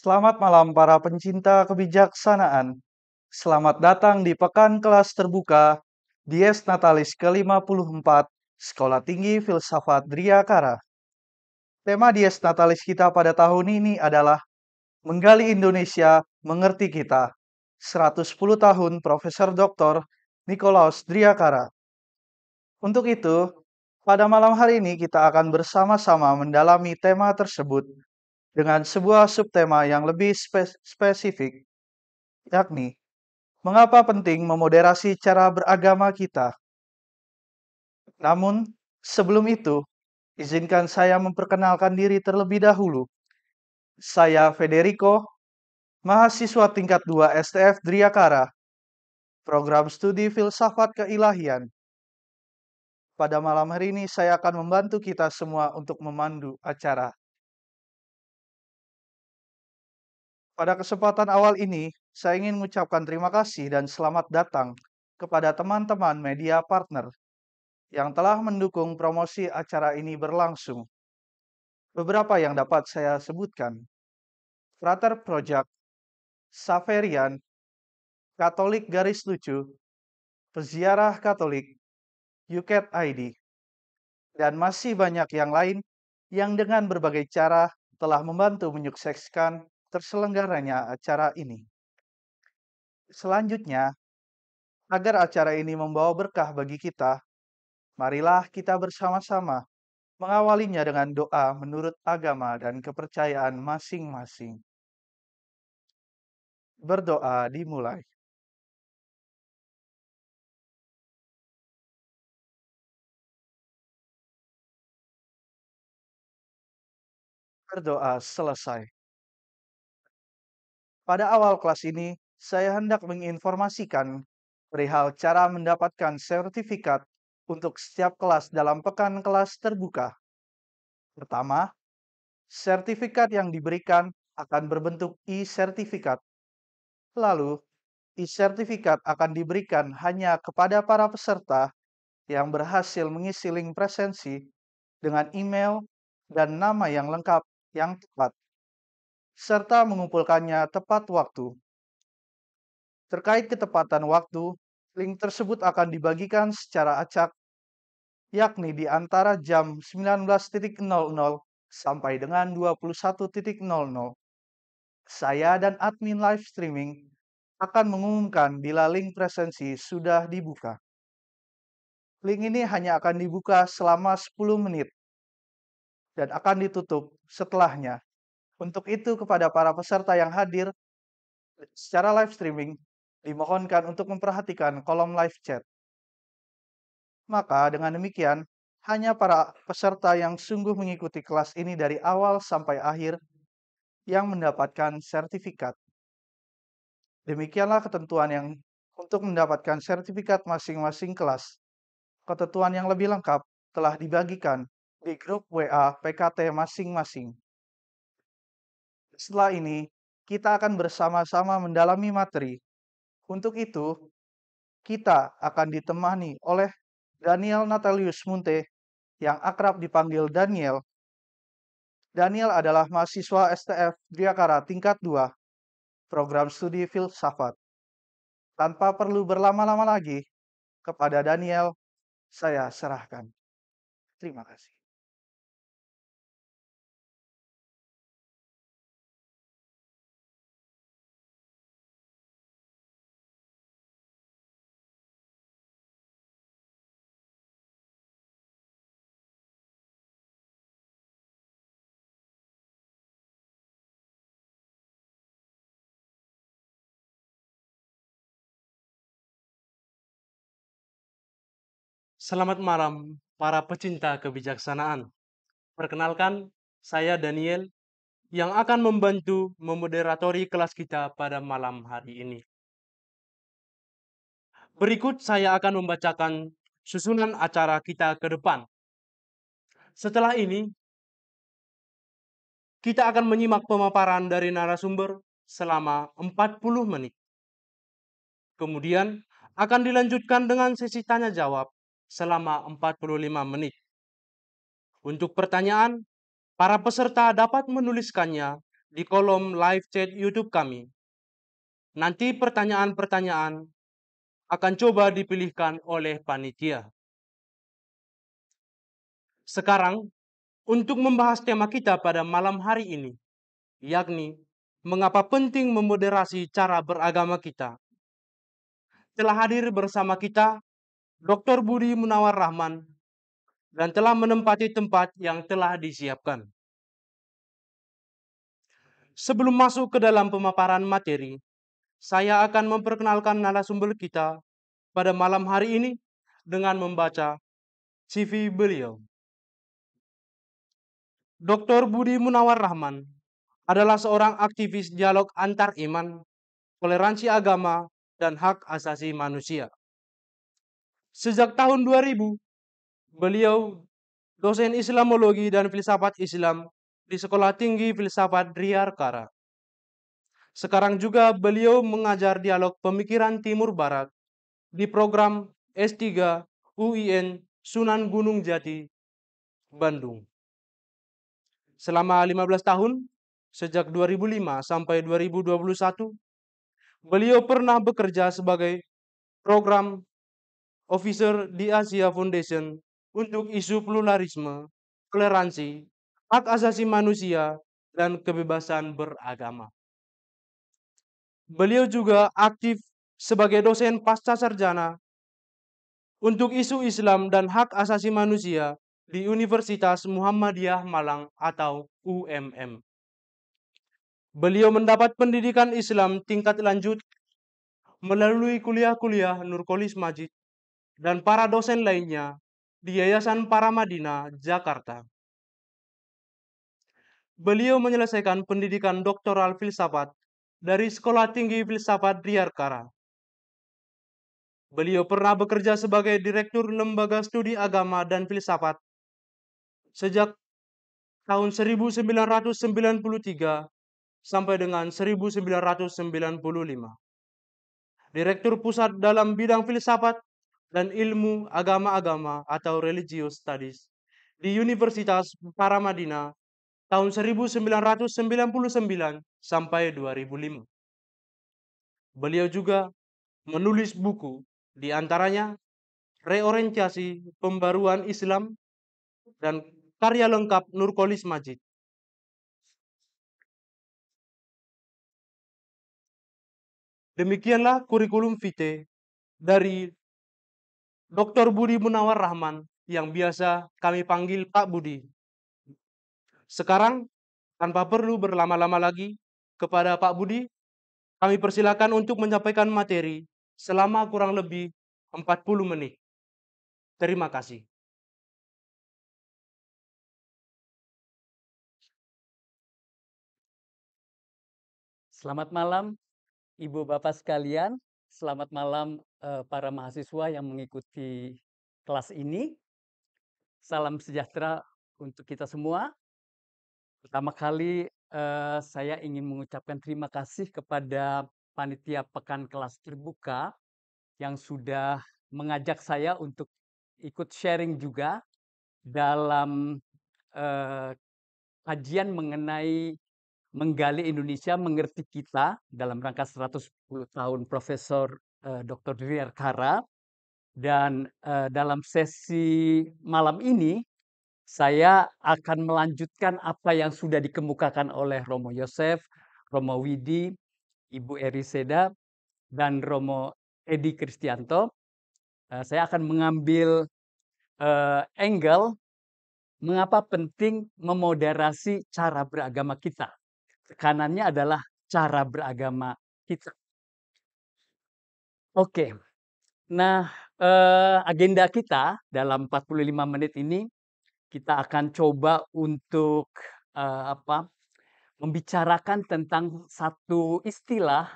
Selamat malam para pencinta kebijaksanaan. Selamat datang di Pekan Kelas Terbuka Dies Natalis ke-54 Sekolah Tinggi Filsafat Driakara. Tema Dies Natalis kita pada tahun ini adalah Menggali Indonesia, Mengerti Kita. 110 tahun Profesor Dr. Nikolaus Driakara. Untuk itu, pada malam hari ini kita akan bersama-sama mendalami tema tersebut dengan sebuah subtema yang lebih spesifik, yakni mengapa penting memoderasi cara beragama kita. Namun, sebelum itu, izinkan saya memperkenalkan diri terlebih dahulu. Saya Federico, mahasiswa tingkat 2 STF Driakara, program studi filsafat keilahian. Pada malam hari ini, saya akan membantu kita semua untuk memandu acara Pada kesempatan awal ini, saya ingin mengucapkan terima kasih dan selamat datang kepada teman-teman media partner yang telah mendukung promosi acara ini berlangsung. Beberapa yang dapat saya sebutkan. Frater Project, Saverian, Katolik Garis Lucu, Peziarah Katolik, Yuket ID, dan masih banyak yang lain yang dengan berbagai cara telah membantu menyukseskan terselenggaranya acara ini. Selanjutnya, agar acara ini membawa berkah bagi kita, marilah kita bersama-sama mengawalinya dengan doa menurut agama dan kepercayaan masing-masing. Berdoa dimulai. Berdoa selesai. Pada awal kelas ini, saya hendak menginformasikan perihal cara mendapatkan sertifikat untuk setiap kelas dalam pekan kelas terbuka. Pertama, sertifikat yang diberikan akan berbentuk e-sertifikat. Lalu, e-sertifikat akan diberikan hanya kepada para peserta yang berhasil mengisi link presensi dengan email dan nama yang lengkap yang tepat serta mengumpulkannya tepat waktu. Terkait ketepatan waktu, link tersebut akan dibagikan secara acak, yakni di antara jam 19.00 sampai dengan 21.00. Saya dan admin live streaming akan mengumumkan bila link presensi sudah dibuka. Link ini hanya akan dibuka selama 10 menit dan akan ditutup setelahnya. Untuk itu kepada para peserta yang hadir secara live streaming dimohonkan untuk memperhatikan kolom live chat. Maka dengan demikian, hanya para peserta yang sungguh mengikuti kelas ini dari awal sampai akhir yang mendapatkan sertifikat. Demikianlah ketentuan yang untuk mendapatkan sertifikat masing-masing kelas. Ketentuan yang lebih lengkap telah dibagikan di grup WA PKT masing-masing setelah ini kita akan bersama-sama mendalami materi. Untuk itu, kita akan ditemani oleh Daniel Natalius Munte yang akrab dipanggil Daniel. Daniel adalah mahasiswa STF Driakara tingkat 2, program studi filsafat. Tanpa perlu berlama-lama lagi, kepada Daniel saya serahkan. Terima kasih. Selamat malam para pecinta kebijaksanaan. Perkenalkan, saya Daniel yang akan membantu memoderatori kelas kita pada malam hari ini. Berikut saya akan membacakan susunan acara kita ke depan. Setelah ini, kita akan menyimak pemaparan dari narasumber selama 40 menit. Kemudian akan dilanjutkan dengan sesi tanya jawab selama 45 menit. Untuk pertanyaan, para peserta dapat menuliskannya di kolom live chat YouTube kami. Nanti pertanyaan-pertanyaan akan coba dipilihkan oleh panitia. Sekarang, untuk membahas tema kita pada malam hari ini, yakni mengapa penting memoderasi cara beragama kita. Telah hadir bersama kita Dr. Budi Munawar Rahman, dan telah menempati tempat yang telah disiapkan. Sebelum masuk ke dalam pemaparan materi, saya akan memperkenalkan narasumber kita pada malam hari ini dengan membaca CV beliau. Dr. Budi Munawar Rahman adalah seorang aktivis dialog antar iman, toleransi agama, dan hak asasi manusia. Sejak tahun 2000, beliau dosen Islamologi dan filsafat Islam di Sekolah Tinggi Filsafat Riyarkara. Sekarang juga beliau mengajar dialog pemikiran Timur Barat di program S3 UIN Sunan Gunung Jati, Bandung. Selama 15 tahun, sejak 2005 sampai 2021, beliau pernah bekerja sebagai program Officer di Asia Foundation untuk isu pluralisme, toleransi, hak asasi manusia, dan kebebasan beragama. Beliau juga aktif sebagai dosen pasca sarjana untuk isu Islam dan hak asasi manusia di Universitas Muhammadiyah Malang atau UMM. Beliau mendapat pendidikan Islam tingkat lanjut melalui kuliah-kuliah Nurkolis Majid dan para dosen lainnya di Yayasan Paramadina, Jakarta. Beliau menyelesaikan pendidikan doktoral filsafat dari Sekolah Tinggi Filsafat Diyarkara. Beliau pernah bekerja sebagai Direktur Lembaga Studi Agama dan Filsafat sejak tahun 1993 sampai dengan 1995. Direktur Pusat dalam bidang filsafat dan ilmu agama-agama atau religious studies di Universitas Paramadina tahun 1999 sampai 2005. Beliau juga menulis buku di antaranya Reorientasi Pembaruan Islam dan karya lengkap Nurkolis Majid. Demikianlah kurikulum vitae dari Dr. Budi Munawar Rahman yang biasa kami panggil Pak Budi. Sekarang, tanpa perlu berlama-lama lagi, kepada Pak Budi, kami persilakan untuk menyampaikan materi selama kurang lebih 40 menit. Terima kasih. Selamat malam, Ibu Bapak sekalian. Selamat malam uh, para mahasiswa yang mengikuti kelas ini. Salam sejahtera untuk kita semua. Pertama kali uh, saya ingin mengucapkan terima kasih kepada panitia pekan kelas terbuka yang sudah mengajak saya untuk ikut sharing juga dalam uh, kajian mengenai menggali Indonesia, mengerti kita dalam rangka 110 tahun Profesor uh, eh, Dr. Dwi Arkara. Dan uh, dalam sesi malam ini, saya akan melanjutkan apa yang sudah dikemukakan oleh Romo Yosef, Romo Widi, Ibu Eri Seda, dan Romo Edi Kristianto. Uh, saya akan mengambil uh, angle mengapa penting memoderasi cara beragama kita kanannya adalah cara beragama kita. Oke, nah eh, agenda kita dalam 45 menit ini kita akan coba untuk eh, apa membicarakan tentang satu istilah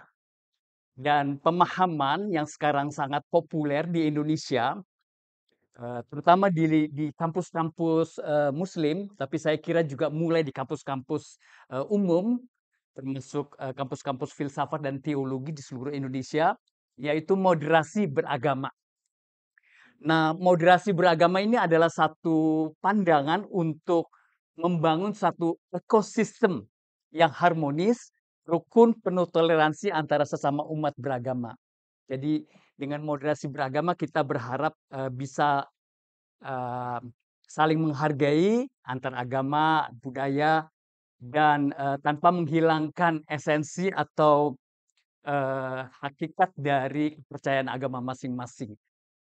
dan pemahaman yang sekarang sangat populer di Indonesia Eh, terutama di di kampus-kampus, uh, muslim, tapi saya kira juga mulai di kampus-kampus, uh, umum, termasuk, kampus-kampus filsafat dan teologi di seluruh Indonesia, yaitu moderasi beragama. Nah, moderasi beragama ini adalah satu pandangan untuk membangun satu ekosistem yang harmonis, rukun, penuh toleransi antara sesama umat beragama. Jadi dengan moderasi beragama kita berharap uh, bisa uh, saling menghargai antar agama, budaya dan uh, tanpa menghilangkan esensi atau uh, hakikat dari kepercayaan agama masing-masing.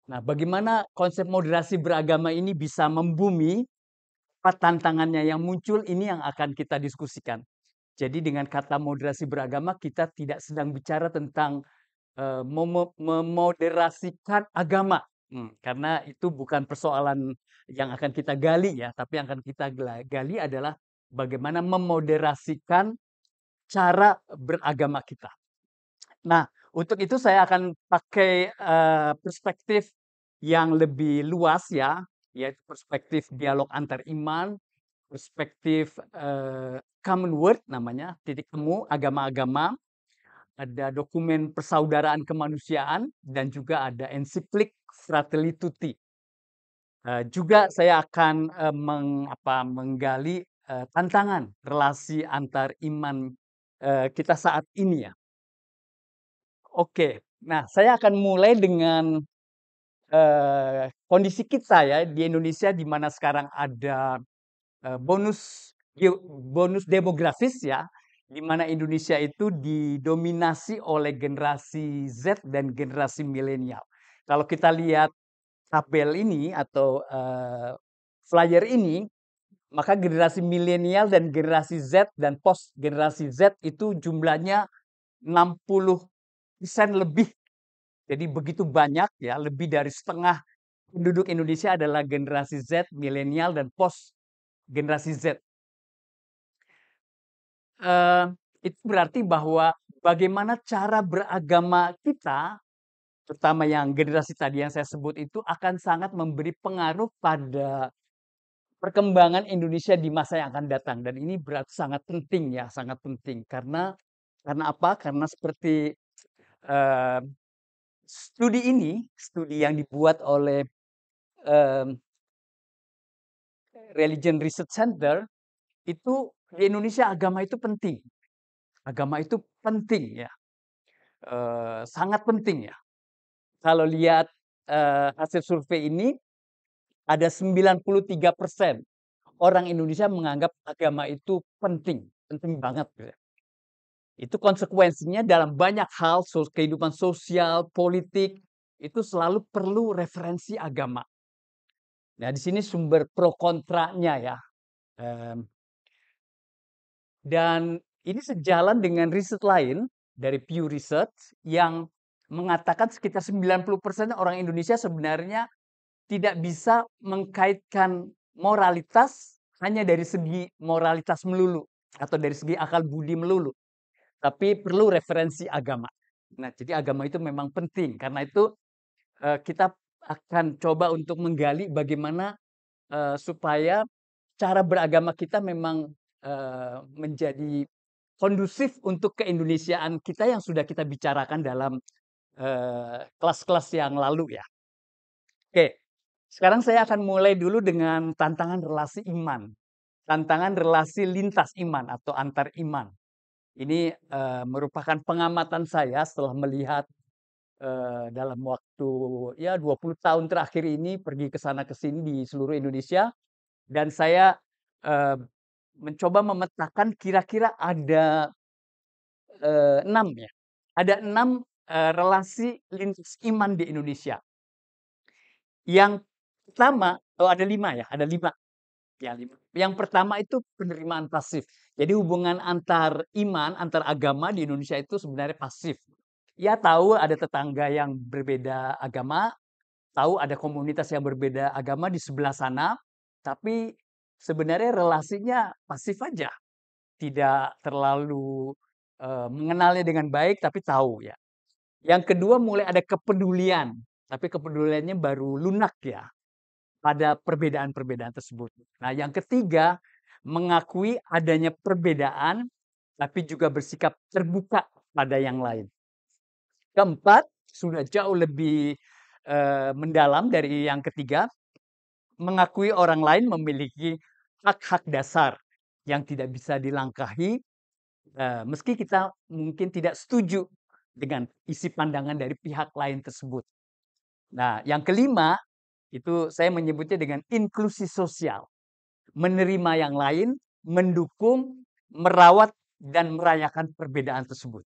Nah, bagaimana konsep moderasi beragama ini bisa membumi? Apa tantangannya yang muncul ini yang akan kita diskusikan. Jadi dengan kata moderasi beragama kita tidak sedang bicara tentang Eh, mem memoderasikan agama, hmm, karena itu bukan persoalan yang akan kita gali ya, tapi yang akan kita gali adalah bagaimana memoderasikan cara beragama kita. Nah, untuk itu saya akan pakai, uh, perspektif yang lebih luas ya, yaitu perspektif dialog antar iman, perspektif, eh, common word namanya, titik temu agama-agama ada dokumen persaudaraan kemanusiaan dan juga ada ensiklik Fratelli Tutti. Eh, juga saya akan uh, meng, apa, menggali eh, tantangan relasi antar iman kita saat ini ya. Oke, nah saya akan mulai dengan kondisi kita ya di Indonesia di mana sekarang ada bonus bonus demografis ya di mana Indonesia itu didominasi oleh generasi Z dan generasi milenial. Kalau kita lihat tabel ini atau uh, flyer ini, maka generasi milenial dan generasi Z dan post generasi Z itu jumlahnya 60% lebih. Jadi begitu banyak ya, lebih dari setengah penduduk Indonesia adalah generasi Z, milenial dan post generasi Z uh, itu berarti bahwa bagaimana cara beragama kita, terutama yang generasi tadi yang saya sebut itu akan sangat memberi pengaruh pada perkembangan Indonesia di masa yang akan datang dan ini berat sangat penting ya sangat penting karena karena apa karena seperti uh, studi ini studi yang dibuat oleh uh, Religion Research Center itu di Indonesia agama itu penting. Agama itu penting ya. E, sangat penting ya. Kalau lihat e, hasil survei ini ada 93% persen orang Indonesia menganggap agama itu penting, penting banget gitu ya. Itu konsekuensinya dalam banyak hal, kehidupan sosial, politik, itu selalu perlu referensi agama. Nah, di sini sumber pro kontranya ya. Mmm, dan ini sejalan dengan riset lain dari Pew Research yang mengatakan sekitar 90% orang Indonesia sebenarnya tidak bisa mengkaitkan moralitas hanya dari segi moralitas melulu atau dari segi akal budi melulu. Tapi perlu referensi agama. Nah, jadi agama itu memang penting karena itu eh, kita akan coba untuk menggali bagaimana eh, supaya cara beragama kita memang menjadi kondusif untuk keindonesiaan kita yang sudah kita bicarakan dalam, kelas-kelas yang lalu ya. Oke, sekarang saya akan mulai dulu dengan tantangan relasi iman, tantangan relasi lintas iman atau antar iman. Ini, uh, merupakan pengamatan saya setelah melihat, uh, dalam waktu ya 20 tahun terakhir ini pergi ke sana ke sini di seluruh Indonesia dan saya, uh, mencoba memetakan kira-kira ada eh, enam ya, ada enam eh, relasi lintas iman di Indonesia. Yang pertama, oh ada lima ya, ada lima. Ya, lima. Yang pertama itu penerimaan pasif. Jadi hubungan antar iman, antar agama di Indonesia itu sebenarnya pasif. Ya tahu ada tetangga yang berbeda agama, tahu ada komunitas yang berbeda agama di sebelah sana, tapi sebenarnya relasinya pasif aja. Tidak terlalu uh, mengenalnya dengan baik tapi tahu ya. Yang kedua mulai ada kepedulian, tapi kepeduliannya baru lunak ya pada perbedaan-perbedaan tersebut. Nah, yang ketiga mengakui adanya perbedaan tapi juga bersikap terbuka pada yang lain. Keempat, sudah jauh lebih uh, mendalam dari yang ketiga, mengakui orang lain memiliki hak-hak dasar yang tidak bisa dilangkahi eh, meski kita mungkin tidak setuju dengan isi pandangan dari pihak lain tersebut. Nah, yang kelima itu saya menyebutnya dengan inklusi sosial. Menerima yang lain, mendukung, merawat dan merayakan perbedaan tersebut.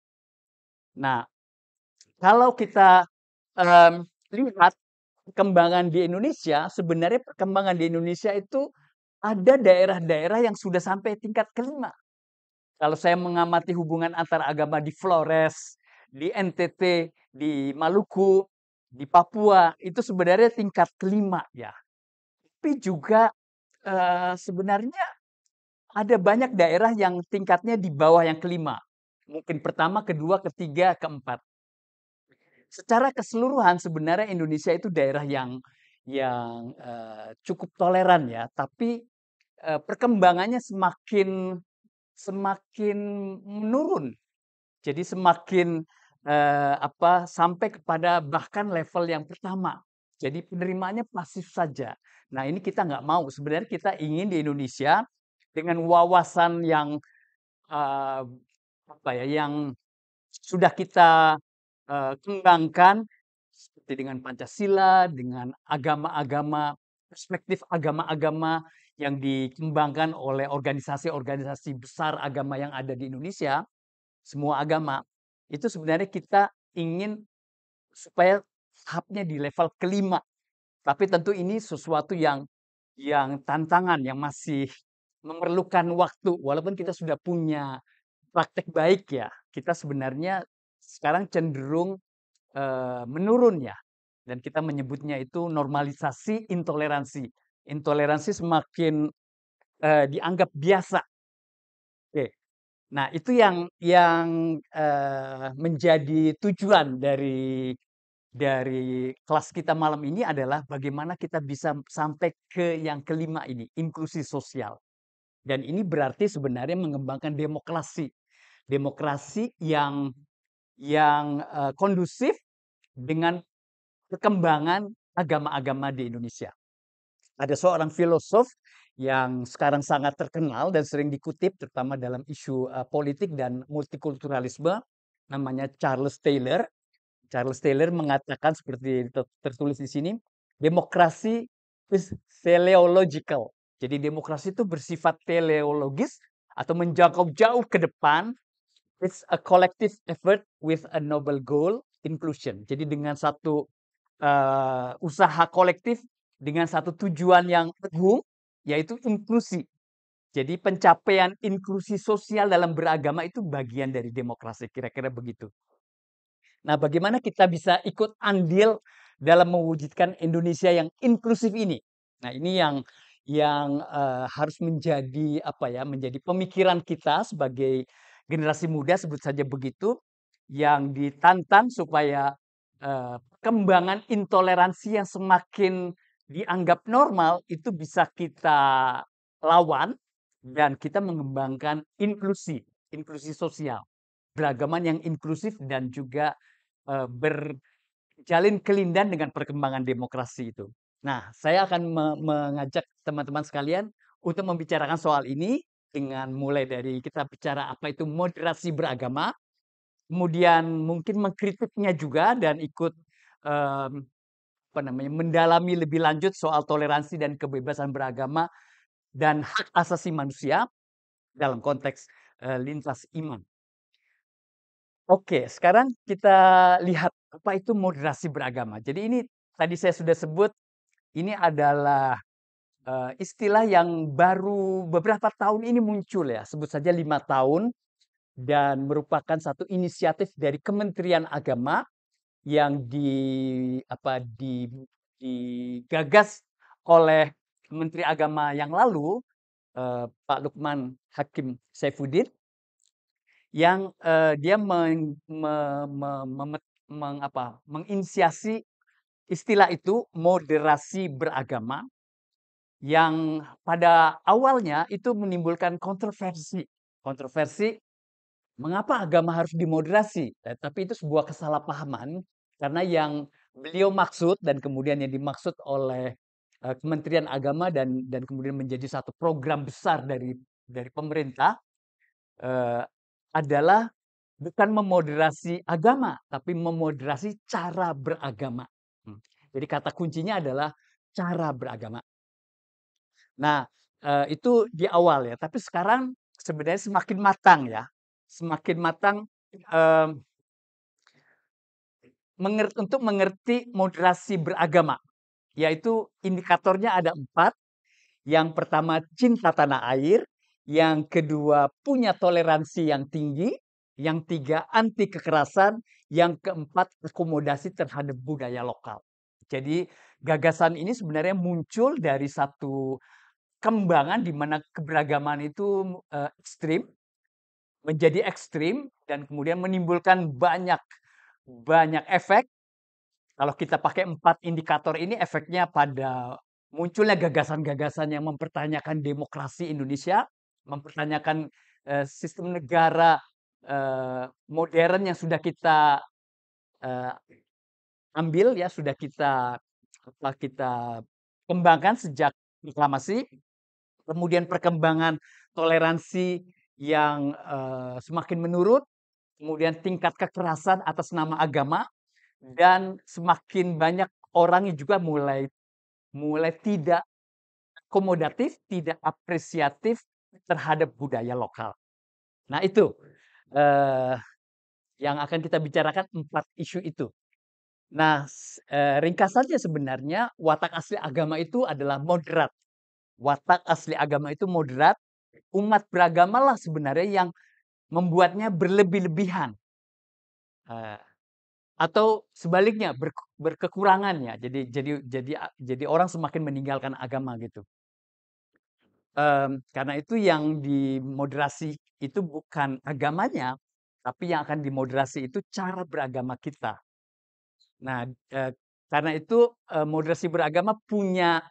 Nah, kalau kita um, lihat perkembangan di Indonesia, sebenarnya perkembangan di Indonesia itu ada daerah-daerah yang sudah sampai tingkat kelima. Kalau saya mengamati hubungan antar agama di Flores, di NTT, di Maluku, di Papua, itu sebenarnya tingkat kelima ya. Tapi juga e, sebenarnya ada banyak daerah yang tingkatnya di bawah yang kelima. Mungkin pertama, kedua, ketiga, keempat secara keseluruhan sebenarnya Indonesia itu daerah yang yang uh, cukup toleran ya, tapi uh, perkembangannya semakin semakin menurun. Jadi semakin uh, apa sampai kepada bahkan level yang pertama. Jadi penerimanya pasif saja. Nah ini kita nggak mau. Sebenarnya kita ingin di Indonesia dengan wawasan yang uh, apa ya, yang sudah kita Eh, kembangkan seperti dengan Pancasila, dengan agama-agama, perspektif agama-agama yang dikembangkan oleh organisasi-organisasi besar agama yang ada di Indonesia, semua agama, itu sebenarnya kita ingin supaya tahapnya di level kelima. Tapi tentu ini sesuatu yang yang tantangan yang masih memerlukan waktu walaupun kita sudah punya praktek baik ya. Kita sebenarnya sekarang cenderung e, menurun ya dan kita menyebutnya itu normalisasi intoleransi. Intoleransi semakin e, dianggap biasa. Oke. Nah, itu yang yang e, menjadi tujuan dari dari kelas kita malam ini adalah bagaimana kita bisa sampai ke yang kelima ini, inklusi sosial. Dan ini berarti sebenarnya mengembangkan demokrasi. Demokrasi yang yang uh, kondusif hmm. dengan perkembangan agama-agama di Indonesia. Ada seorang filosof yang sekarang sangat terkenal dan sering dikutip terutama dalam isu uh, politik dan multikulturalisme namanya Charles Taylor. Charles Taylor mengatakan seperti tertulis di sini, demokrasi is teleological. Jadi demokrasi itu bersifat teleologis atau menjangkau jauh ke depan It's a collective effort with a noble goal, inclusion. Jadi dengan satu uh, usaha kolektif dengan satu tujuan yang agung yaitu inklusi. Jadi pencapaian inklusi sosial dalam beragama itu bagian dari demokrasi kira-kira begitu. Nah, bagaimana kita bisa ikut andil dalam mewujudkan Indonesia yang inklusif ini? Nah, ini yang yang uh, harus menjadi apa ya? menjadi pemikiran kita sebagai generasi muda sebut saja begitu yang ditantang supaya eh, perkembangan intoleransi yang semakin dianggap normal itu bisa kita lawan dan kita mengembangkan inklusi, inklusi sosial, beragaman yang inklusif dan juga uh, berjalin kelindan dengan perkembangan demokrasi itu. Nah, saya akan me mengajak teman-teman sekalian untuk membicarakan soal ini dengan mulai dari kita bicara apa itu moderasi beragama, kemudian mungkin mengkritiknya juga dan ikut um, apa namanya mendalami lebih lanjut soal toleransi dan kebebasan beragama dan hak asasi manusia dalam konteks uh, lintas iman. Oke, sekarang kita lihat apa itu moderasi beragama. Jadi ini tadi saya sudah sebut ini adalah uh, istilah yang baru beberapa tahun ini muncul ya, sebut saja lima tahun dan merupakan satu inisiatif dari Kementerian Agama yang di apa di digagas oleh Menteri Agama yang lalu eh, Pak Lukman Hakim Saifuddin yang eh, dia meng, me, me, me, meng, apa, menginisiasi istilah itu moderasi beragama yang pada awalnya itu menimbulkan kontroversi. Kontroversi mengapa agama harus dimoderasi? Eh, tapi itu sebuah kesalahpahaman karena yang beliau maksud dan kemudian yang dimaksud oleh eh, Kementerian Agama dan dan kemudian menjadi satu program besar dari dari pemerintah eh, adalah bukan memoderasi agama tapi memoderasi cara beragama. Hmm. Jadi kata kuncinya adalah cara beragama. Nah, eh, itu di awal ya, tapi sekarang sebenarnya semakin matang ya. Semakin matang mmm, untuk mengerti moderasi beragama. Yaitu indikatornya ada empat. Yang pertama cinta tanah air, yang kedua punya toleransi yang tinggi, yang tiga anti kekerasan, yang keempat akomodasi terhadap budaya lokal. Jadi gagasan ini sebenarnya muncul dari satu kembangan di mana keberagaman itu uh, ekstrim menjadi ekstrim dan kemudian menimbulkan banyak banyak efek. Kalau kita pakai empat indikator ini efeknya pada munculnya gagasan-gagasan yang mempertanyakan demokrasi Indonesia, mempertanyakan uh, sistem negara uh, modern yang sudah kita uh, ambil ya sudah kita kita kembangkan sejak reklamasi kemudian perkembangan toleransi yang uh, semakin menurut, kemudian tingkat kekerasan atas nama agama hmm. dan semakin banyak orang yang juga mulai mulai tidak komodatif, tidak apresiatif terhadap budaya lokal. Nah itu uh, yang akan kita bicarakan empat isu itu. Nah eh, ringkasannya sebenarnya watak asli agama itu adalah moderat, watak asli agama itu moderat, umat beragamalah sebenarnya yang membuatnya berlebih-lebihan. Uh, atau sebaliknya ber, berkekurangannya jadi jadi jadi jadi orang semakin meninggalkan agama gitu um, karena itu yang dimoderasi itu bukan agamanya tapi yang akan dimoderasi itu cara beragama kita nah uh, karena itu uh, moderasi beragama punya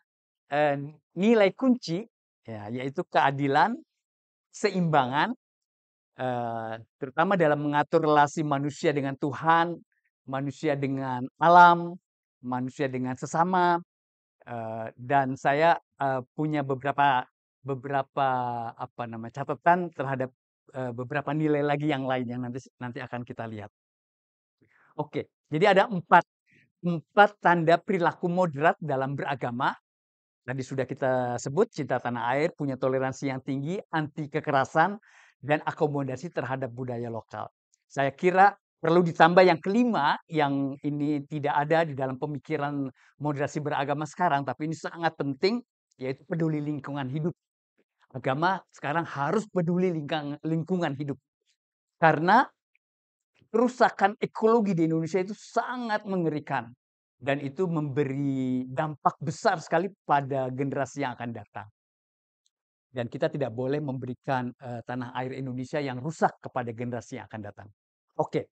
uh, nilai kunci ya, yaitu keadilan, seimbangan, eh, terutama dalam mengatur relasi manusia dengan Tuhan, manusia dengan alam, manusia dengan sesama. Eh, dan saya eh, punya beberapa beberapa apa nama catatan terhadap eh, beberapa nilai lagi yang lain yang nanti nanti akan kita lihat. Oke, jadi ada empat empat tanda perilaku moderat dalam beragama Tadi sudah kita sebut cinta tanah air punya toleransi yang tinggi, anti kekerasan dan akomodasi terhadap budaya lokal. Saya kira perlu ditambah yang kelima yang ini tidak ada di dalam pemikiran moderasi beragama sekarang tapi ini sangat penting yaitu peduli lingkungan hidup. Agama sekarang harus peduli lingkungan hidup. Karena kerusakan ekologi di Indonesia itu sangat mengerikan. Dan itu memberi dampak besar sekali pada generasi yang akan datang. Dan kita tidak boleh memberikan uh, tanah air Indonesia yang rusak kepada generasi yang akan datang. Oke. Okay.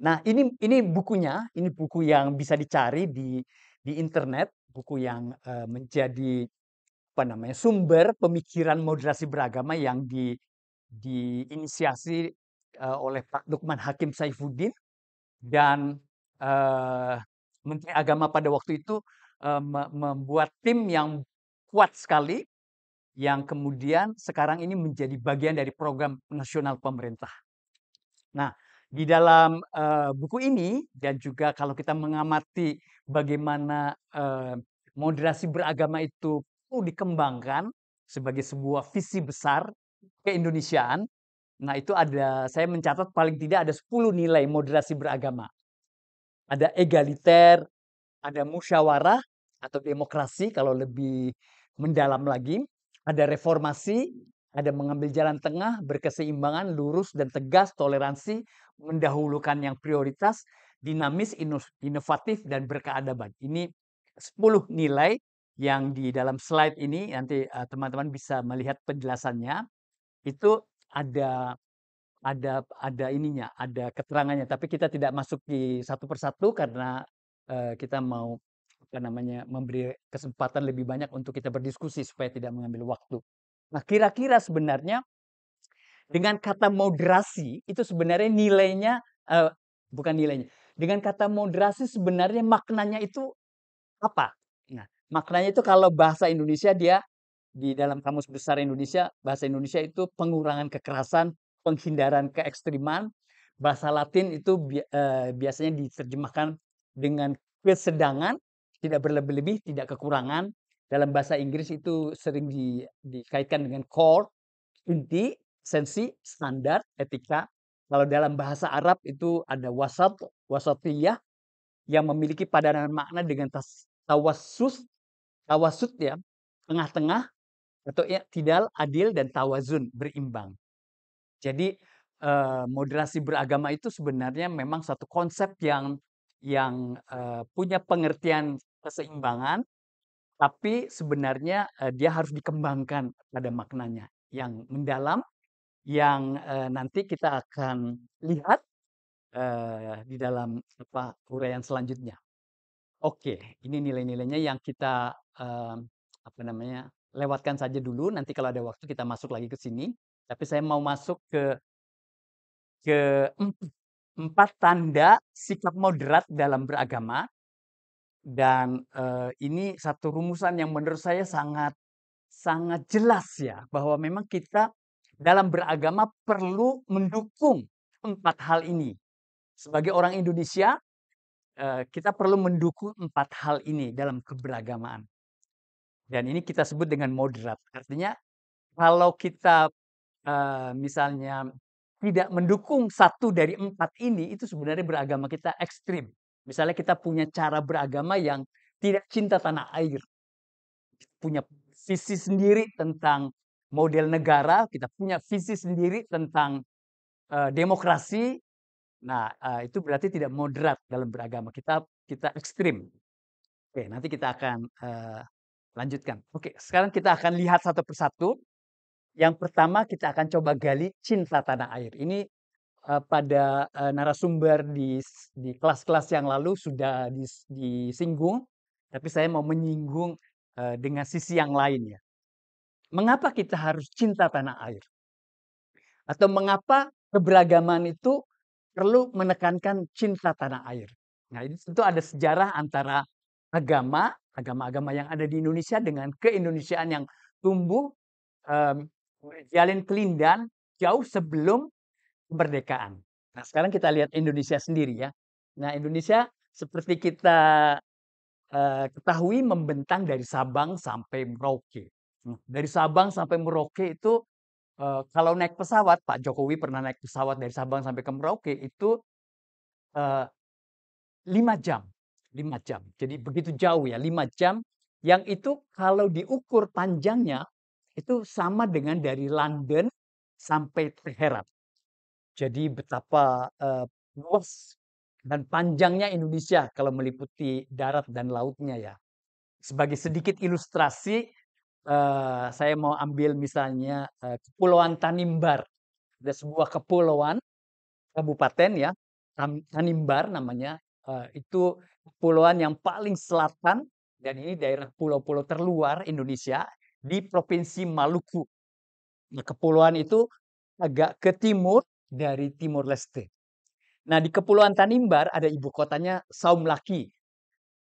Nah, ini ini bukunya, ini buku yang bisa dicari di di internet, buku yang uh, menjadi apa namanya? sumber pemikiran moderasi beragama yang di diinisiasi uh, oleh Pak Lukman Hakim Saifuddin dan uh, Menteri Agama pada waktu itu uh, membuat tim yang kuat sekali yang kemudian sekarang ini menjadi bagian dari program nasional pemerintah. Nah, di dalam uh, buku ini dan juga kalau kita mengamati bagaimana uh, moderasi beragama itu uh, dikembangkan sebagai sebuah visi besar keindonesiaan. Nah, itu ada saya mencatat paling tidak ada 10 nilai moderasi beragama ada egaliter, ada musyawarah atau demokrasi kalau lebih mendalam lagi, ada reformasi, ada mengambil jalan tengah, berkeseimbangan, lurus dan tegas, toleransi, mendahulukan yang prioritas, dinamis, inovatif dan berkeadaban. Ini 10 nilai yang di dalam slide ini nanti eh, teman-teman uh, teman -teman bisa melihat penjelasannya. Itu ada ada ada ininya, ada keterangannya. Tapi kita tidak masuk di satu persatu karena uh, kita mau apa namanya memberi kesempatan lebih banyak untuk kita berdiskusi supaya tidak mengambil waktu. Nah, kira-kira sebenarnya dengan kata moderasi itu sebenarnya nilainya uh, bukan nilainya. Dengan kata moderasi sebenarnya maknanya itu apa? Nah, maknanya itu kalau bahasa Indonesia dia di dalam kamus besar Indonesia bahasa Indonesia itu pengurangan kekerasan penghindaran keekstriman bahasa Latin itu bi uh, biasanya diterjemahkan dengan kesedangan, tidak berlebih-lebih, tidak kekurangan. Dalam bahasa Inggris itu sering di, dikaitkan dengan core, inti, sensi, standar, etika. Kalau dalam bahasa Arab itu ada wasat, wasatiyah yang memiliki padanan makna dengan tawasus, tawasut ya, tengah-tengah atau ya, tidal, adil dan tawazun, berimbang. Jadi eh, moderasi beragama itu sebenarnya memang satu konsep yang yang eh, punya pengertian keseimbangan, tapi sebenarnya eh, dia harus dikembangkan pada maknanya yang mendalam, yang eh, nanti kita akan lihat eh, di dalam apa uraian selanjutnya. Oke, ini nilai-nilainya yang kita eh, apa namanya lewatkan saja dulu. Nanti kalau ada waktu kita masuk lagi ke sini. Tapi saya mau masuk ke ke empat tanda sikap moderat dalam beragama dan eh, ini satu rumusan yang menurut saya sangat sangat jelas ya bahwa memang kita dalam beragama perlu mendukung empat hal ini. Sebagai orang Indonesia, eh, kita perlu mendukung empat hal ini dalam keberagamaan. Dan ini kita sebut dengan moderat. Artinya, kalau kita Eh, misalnya tidak mendukung satu dari empat ini, itu sebenarnya beragama kita ekstrim. Misalnya kita punya cara beragama yang tidak cinta tanah air. Punya visi sendiri tentang model negara, kita punya visi sendiri tentang, uh, demokrasi. Nah, uh, itu berarti tidak moderat dalam beragama, kita kita ekstrim. Oke, nanti kita akan, uh, lanjutkan. Oke, sekarang kita akan lihat satu persatu. Yang pertama kita akan coba gali cinta tanah air. Ini uh, pada uh, narasumber di di kelas-kelas yang lalu sudah dis, disinggung, tapi saya mau menyinggung uh, dengan sisi yang lain ya. Mengapa kita harus cinta tanah air? Atau mengapa keberagaman itu perlu menekankan cinta tanah air? Nah, ini tentu ada sejarah antara agama, agama-agama yang ada di Indonesia dengan keindonesiaan yang tumbuh um, clean kelindan jauh sebelum kemerdekaan. Nah, sekarang kita lihat Indonesia sendiri ya. Nah, Indonesia seperti kita uh, ketahui membentang dari Sabang sampai Merauke. Hmm. Dari Sabang sampai Merauke itu uh, kalau naik pesawat, Pak Jokowi pernah naik pesawat dari Sabang sampai ke Merauke itu uh, eh, 5 jam. 5 jam. Jadi begitu jauh ya, 5 jam. Yang itu kalau diukur panjangnya itu sama dengan dari London sampai Teheran. Jadi betapa uh, luas dan panjangnya Indonesia kalau meliputi darat dan lautnya ya. Sebagai sedikit ilustrasi, uh, saya mau ambil misalnya uh, Kepulauan Tanimbar. Ada sebuah kepulauan kabupaten ya, Tanimbar namanya. Uh, itu kepulauan yang paling selatan dan ini daerah pulau-pulau terluar Indonesia di Provinsi Maluku. Nah, kepulauan itu agak ke timur dari Timur Leste. Nah, di Kepulauan Tanimbar ada ibu kotanya Saumlaki.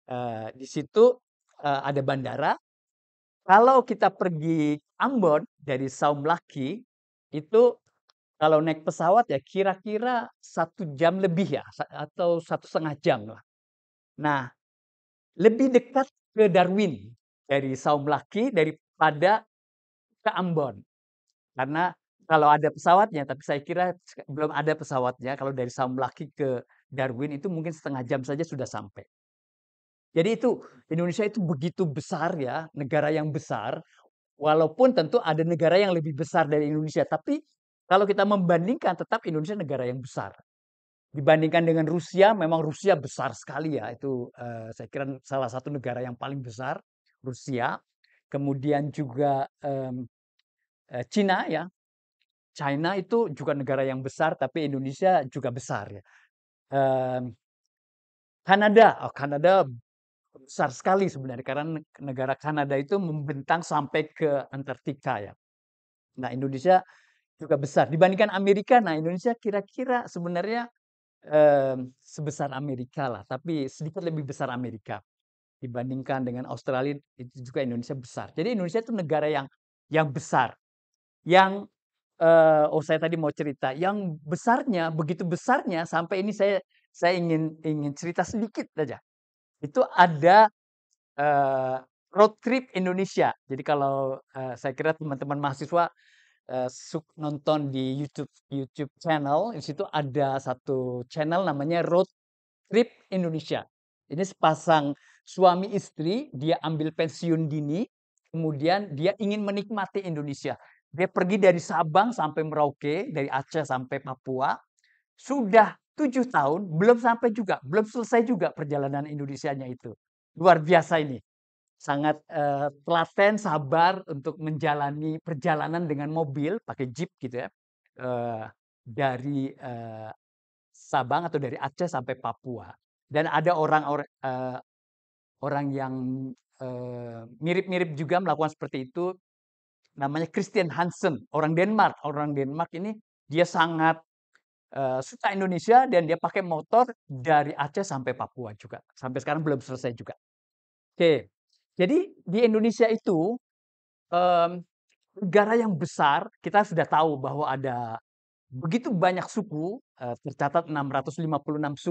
Uh, eh, di situ uh, ada bandara. Kalau kita pergi Ambon dari Saumlaki, itu kalau naik pesawat ya kira-kira satu jam lebih ya, atau satu setengah jam lah. Nah, lebih dekat ke Darwin dari Saumlaki, dari pada ke Ambon. Karena kalau ada pesawatnya, tapi saya kira belum ada pesawatnya. Kalau dari Samlaki ke Darwin itu mungkin setengah jam saja sudah sampai. Jadi itu Indonesia itu begitu besar ya, negara yang besar. Walaupun tentu ada negara yang lebih besar dari Indonesia, tapi kalau kita membandingkan tetap Indonesia negara yang besar. Dibandingkan dengan Rusia, memang Rusia besar sekali ya. Itu eh, saya kira salah satu negara yang paling besar, Rusia kemudian juga um, Cina ya. China itu juga negara yang besar, tapi Indonesia juga besar ya. Um, Kanada, oh, Kanada besar sekali sebenarnya karena negara Kanada itu membentang sampai ke Antartika ya. Nah Indonesia juga besar dibandingkan Amerika. Nah Indonesia kira-kira sebenarnya um, sebesar Amerika lah, tapi sedikit lebih besar Amerika dibandingkan dengan Australia itu juga Indonesia besar. Jadi Indonesia itu negara yang yang besar, yang uh, oh saya tadi mau cerita, yang besarnya begitu besarnya sampai ini saya saya ingin ingin cerita sedikit saja. Itu ada uh, road trip Indonesia. Jadi kalau uh, saya kira teman-teman mahasiswa uh, nonton di YouTube YouTube channel, di situ ada satu channel namanya Road Trip Indonesia. Ini sepasang suami istri, dia ambil pensiun dini, kemudian dia ingin menikmati Indonesia. Dia pergi dari Sabang sampai Merauke, dari Aceh sampai Papua. Sudah tujuh tahun, belum sampai juga, belum selesai juga perjalanan Indonesia-nya itu. Luar biasa ini. Sangat uh, telaten, sabar untuk menjalani perjalanan dengan mobil, pakai jeep gitu ya. Uh, dari uh, Sabang atau dari Aceh sampai Papua. Dan ada orang-orang orang yang mirip-mirip juga melakukan seperti itu namanya Christian Hansen orang Denmark orang Denmark ini dia sangat uh, suka Indonesia dan dia pakai motor dari Aceh sampai Papua juga sampai sekarang belum selesai juga oke jadi di Indonesia itu um, negara yang besar kita sudah tahu bahwa ada begitu banyak suku uh, tercatat 656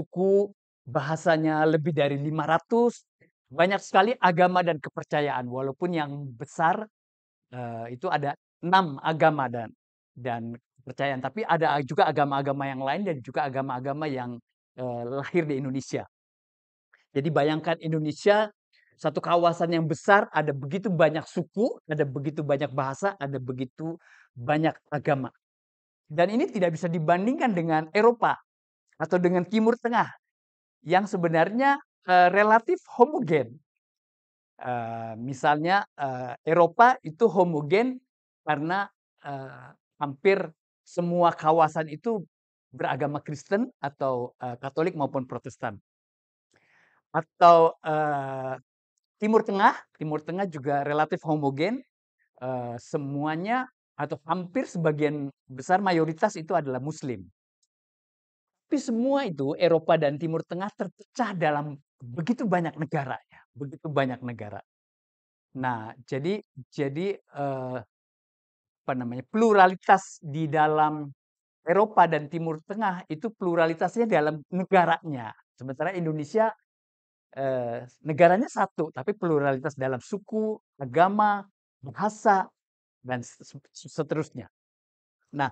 suku bahasanya lebih dari 500 banyak sekali agama dan kepercayaan walaupun yang besar uh, itu ada enam agama dan dan kepercayaan tapi ada juga agama-agama yang lain dan juga agama-agama yang uh, lahir di Indonesia jadi bayangkan Indonesia satu kawasan yang besar ada begitu banyak suku ada begitu banyak bahasa ada begitu banyak agama dan ini tidak bisa dibandingkan dengan Eropa atau dengan Timur Tengah yang sebenarnya uh, relatif homogen. Uh, misalnya uh, Eropa itu homogen karena uh, hampir semua kawasan itu beragama Kristen atau uh, Katolik maupun Protestan. Atau uh, Timur Tengah, Timur Tengah juga relatif homogen. Uh, semuanya atau hampir sebagian besar mayoritas itu adalah Muslim. Tapi semua itu Eropa dan Timur Tengah terpecah dalam Begitu banyak negaranya, begitu banyak negara. Nah, jadi jadi eh, apa namanya, pluralitas di dalam Eropa dan Timur Tengah itu pluralitasnya dalam negaranya. Sementara Indonesia, eh, negaranya satu, tapi pluralitas dalam suku, agama, bahasa, dan seterusnya. Nah,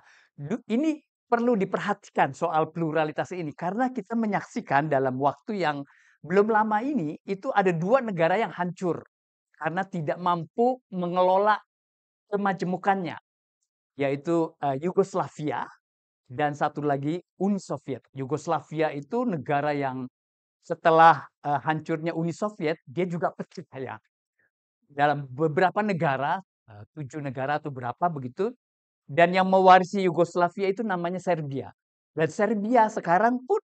ini perlu diperhatikan soal pluralitas ini, karena kita menyaksikan dalam waktu yang belum lama ini itu ada dua negara yang hancur karena tidak mampu mengelola kemajemukannya, yaitu uh, Yugoslavia dan satu lagi Uni Soviet. Yugoslavia itu negara yang setelah uh, hancurnya Uni Soviet dia juga pecah ya. Dalam beberapa negara, uh, tujuh negara atau berapa begitu, dan yang mewarisi Yugoslavia itu namanya Serbia. Dan Serbia sekarang pun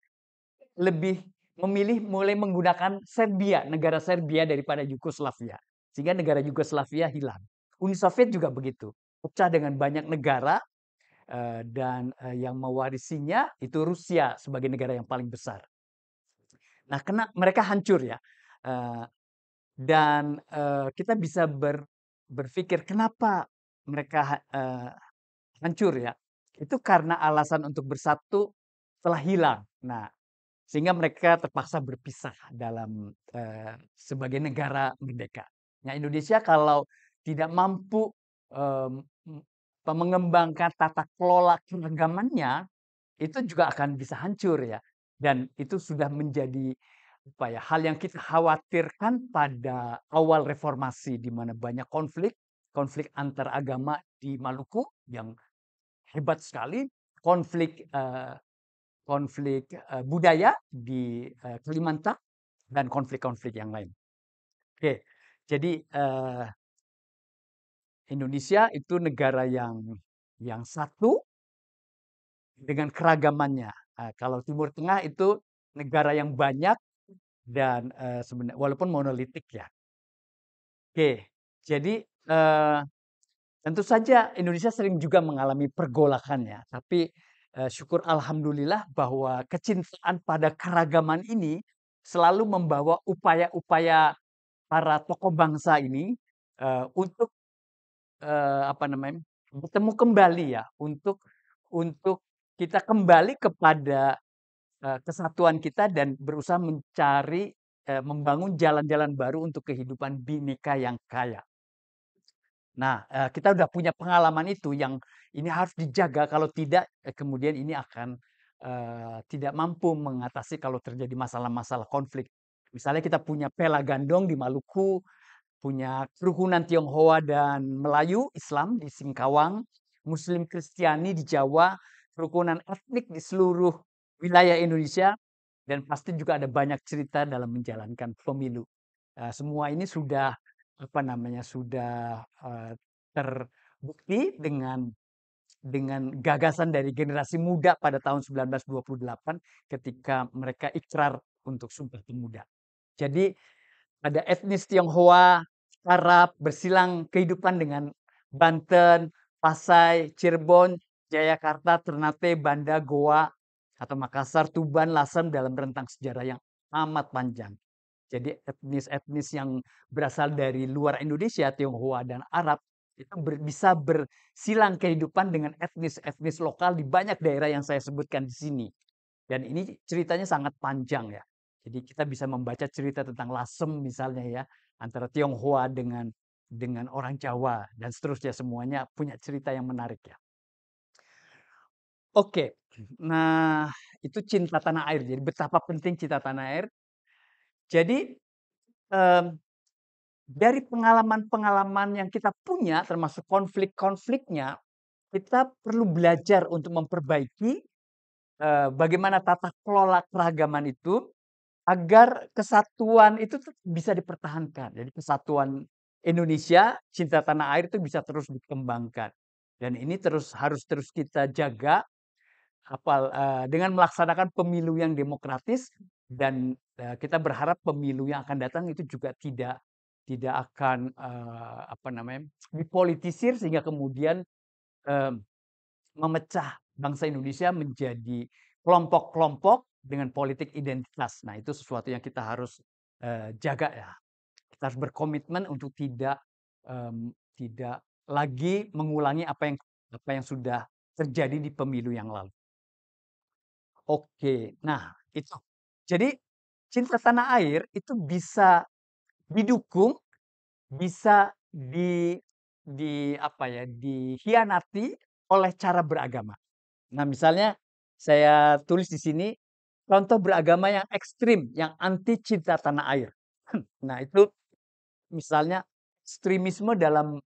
lebih memilih mulai menggunakan Serbia, negara Serbia daripada Yugoslavia. Sehingga negara Yugoslavia hilang. Uni Soviet juga begitu. Pecah dengan banyak negara eh, dan eh, yang mewarisinya itu Rusia sebagai negara yang paling besar. Nah, kena mereka hancur ya. Eh, dan kita bisa ber, berpikir kenapa mereka hancur ya. Itu karena alasan untuk bersatu telah hilang. Nah, sehingga mereka terpaksa berpisah dalam uh, sebagai negara merdeka. Nah, Indonesia kalau tidak mampu um, mengembangkan tata kelola keragamannya itu juga akan bisa hancur ya. Dan itu sudah menjadi apa ya hal yang kita khawatirkan pada awal reformasi di mana banyak konflik konflik antar agama di Maluku yang hebat sekali konflik uh, konflik budaya di Kalimantan dan konflik-konflik yang lain. Oke, jadi Indonesia itu negara yang yang satu dengan keragamannya. kalau Timur Tengah itu negara yang banyak dan sebenarnya walaupun monolitik ya. Oke, jadi tentu saja Indonesia sering juga mengalami pergolakannya, tapi Eh, syukur alhamdulillah bahwa kecintaan pada keragaman ini selalu membawa upaya-upaya para tokoh bangsa ini uh, untuk uh, apa namanya bertemu kembali ya untuk untuk kita kembali kepada uh, kesatuan kita dan berusaha mencari eh, membangun jalan-jalan baru untuk kehidupan bineka yang kaya. Nah, eh, kita sudah punya pengalaman itu yang ini harus dijaga kalau tidak, eh, kemudian ini akan, eh, tidak mampu mengatasi kalau terjadi masalah-masalah konflik. Misalnya kita punya Pela Gandong di Maluku, punya kerukunan Tionghoa dan Melayu Islam di Singkawang, Muslim Kristiani di Jawa, kerukunan etnik di seluruh wilayah Indonesia, dan pasti juga ada banyak cerita dalam menjalankan pemilu. semua ini sudah apa namanya sudah terbukti hmm. dengan dengan gagasan dari generasi muda pada tahun 1928 ketika mereka ikrar untuk Sumpah Pemuda. Jadi ada etnis Tionghoa, Arab bersilang kehidupan dengan Banten, Pasai, Cirebon, Jayakarta, Ternate, Banda, Goa, atau Makassar, Tuban, Lasem dalam rentang sejarah yang amat panjang. Jadi etnis-etnis yang berasal dari luar Indonesia, Tionghoa dan Arab itu ber, bisa bersilang kehidupan dengan etnis-etnis lokal di banyak daerah yang saya sebutkan di sini. Dan ini ceritanya sangat panjang ya. Jadi kita bisa membaca cerita tentang Lasem misalnya ya antara Tionghoa dengan dengan orang Jawa dan seterusnya semuanya punya cerita yang menarik ya. Oke, nah itu cinta tanah air. Jadi betapa penting cinta tanah air jadi um, dari pengalaman-pengalaman yang kita punya, termasuk konflik-konfliknya, kita perlu belajar untuk memperbaiki uh, bagaimana tata kelola keragaman itu agar kesatuan itu bisa dipertahankan. Jadi kesatuan Indonesia, cinta tanah air itu bisa terus dikembangkan. Dan ini terus harus terus kita jaga apal uh, dengan melaksanakan pemilu yang demokratis dan Eh, kita berharap pemilu yang akan datang itu juga tidak tidak akan uh, apa namanya dipolitisir sehingga kemudian uh, memecah bangsa Indonesia menjadi kelompok-kelompok dengan politik identitas. Nah itu sesuatu yang kita harus uh, jaga ya. Kita harus berkomitmen untuk tidak tidak lagi mengulangi apa yang apa yang sudah terjadi di pemilu yang lalu. Oke, nah itu. Jadi cinta tanah air itu bisa didukung, bisa di di apa ya, dihianati oleh cara beragama. Nah, misalnya saya tulis di sini contoh beragama yang ekstrim, yang anti cinta tanah air. Hmm, nah, itu misalnya ekstremisme dalam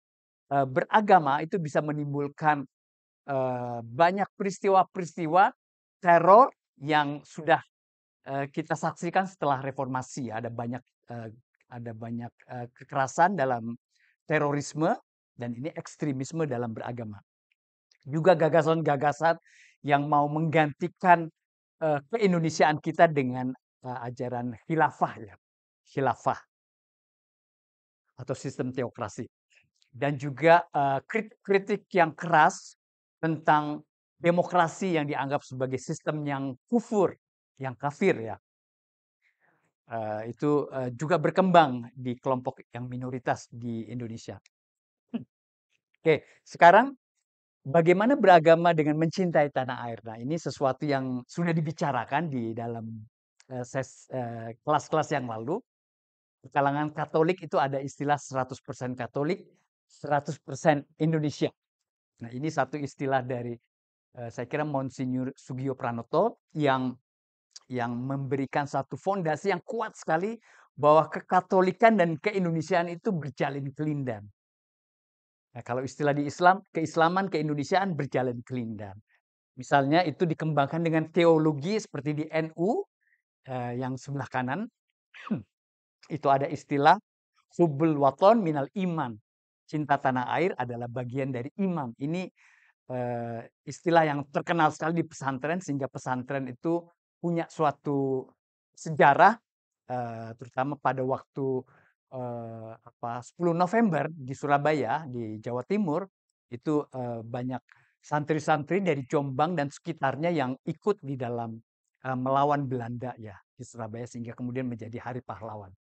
uh, beragama itu bisa menimbulkan uh, banyak peristiwa-peristiwa teror yang sudah Eh, kita saksikan setelah reformasi ya, ada banyak eh, ada banyak eh, kekerasan dalam terorisme dan ini ekstremisme dalam beragama. Juga gagasan-gagasan yang mau menggantikan keindonesiaan kita dengan ajaran khilafah ya, khilafah atau sistem teokrasi. Dan juga kritik-kritik yang keras tentang demokrasi yang dianggap sebagai sistem yang kufur yang kafir ya. Uh, itu uh, juga berkembang di kelompok yang minoritas di Indonesia. Hmm. Oke, sekarang bagaimana beragama dengan mencintai tanah air? Nah, ini sesuatu yang sudah dibicarakan di dalam eh, kelas-kelas uh, yang lalu. Di kalangan Katolik itu ada istilah 100% Katolik, 100% Indonesia. Nah, ini satu istilah dari uh, saya kira Monsignor Sugio Pranoto yang yang memberikan satu fondasi yang kuat sekali bahwa kekatolikan dan keindonesiaan itu berjalin kelindan. Nah, kalau istilah di Islam, keislaman, keindonesiaan berjalan kelindan. Misalnya itu dikembangkan dengan teologi seperti di NU eh, yang sebelah kanan. itu ada istilah hubul waton minal iman. Cinta tanah air adalah bagian dari iman. Ini eh, istilah yang terkenal sekali di pesantren sehingga pesantren itu punya suatu sejarah uh, terutama pada waktu uh, apa 10 November di Surabaya di Jawa Timur itu uh, banyak santri-santri dari Jombang dan sekitarnya yang ikut di dalam uh, melawan Belanda ya di Surabaya sehingga kemudian menjadi Hari Pahlawan.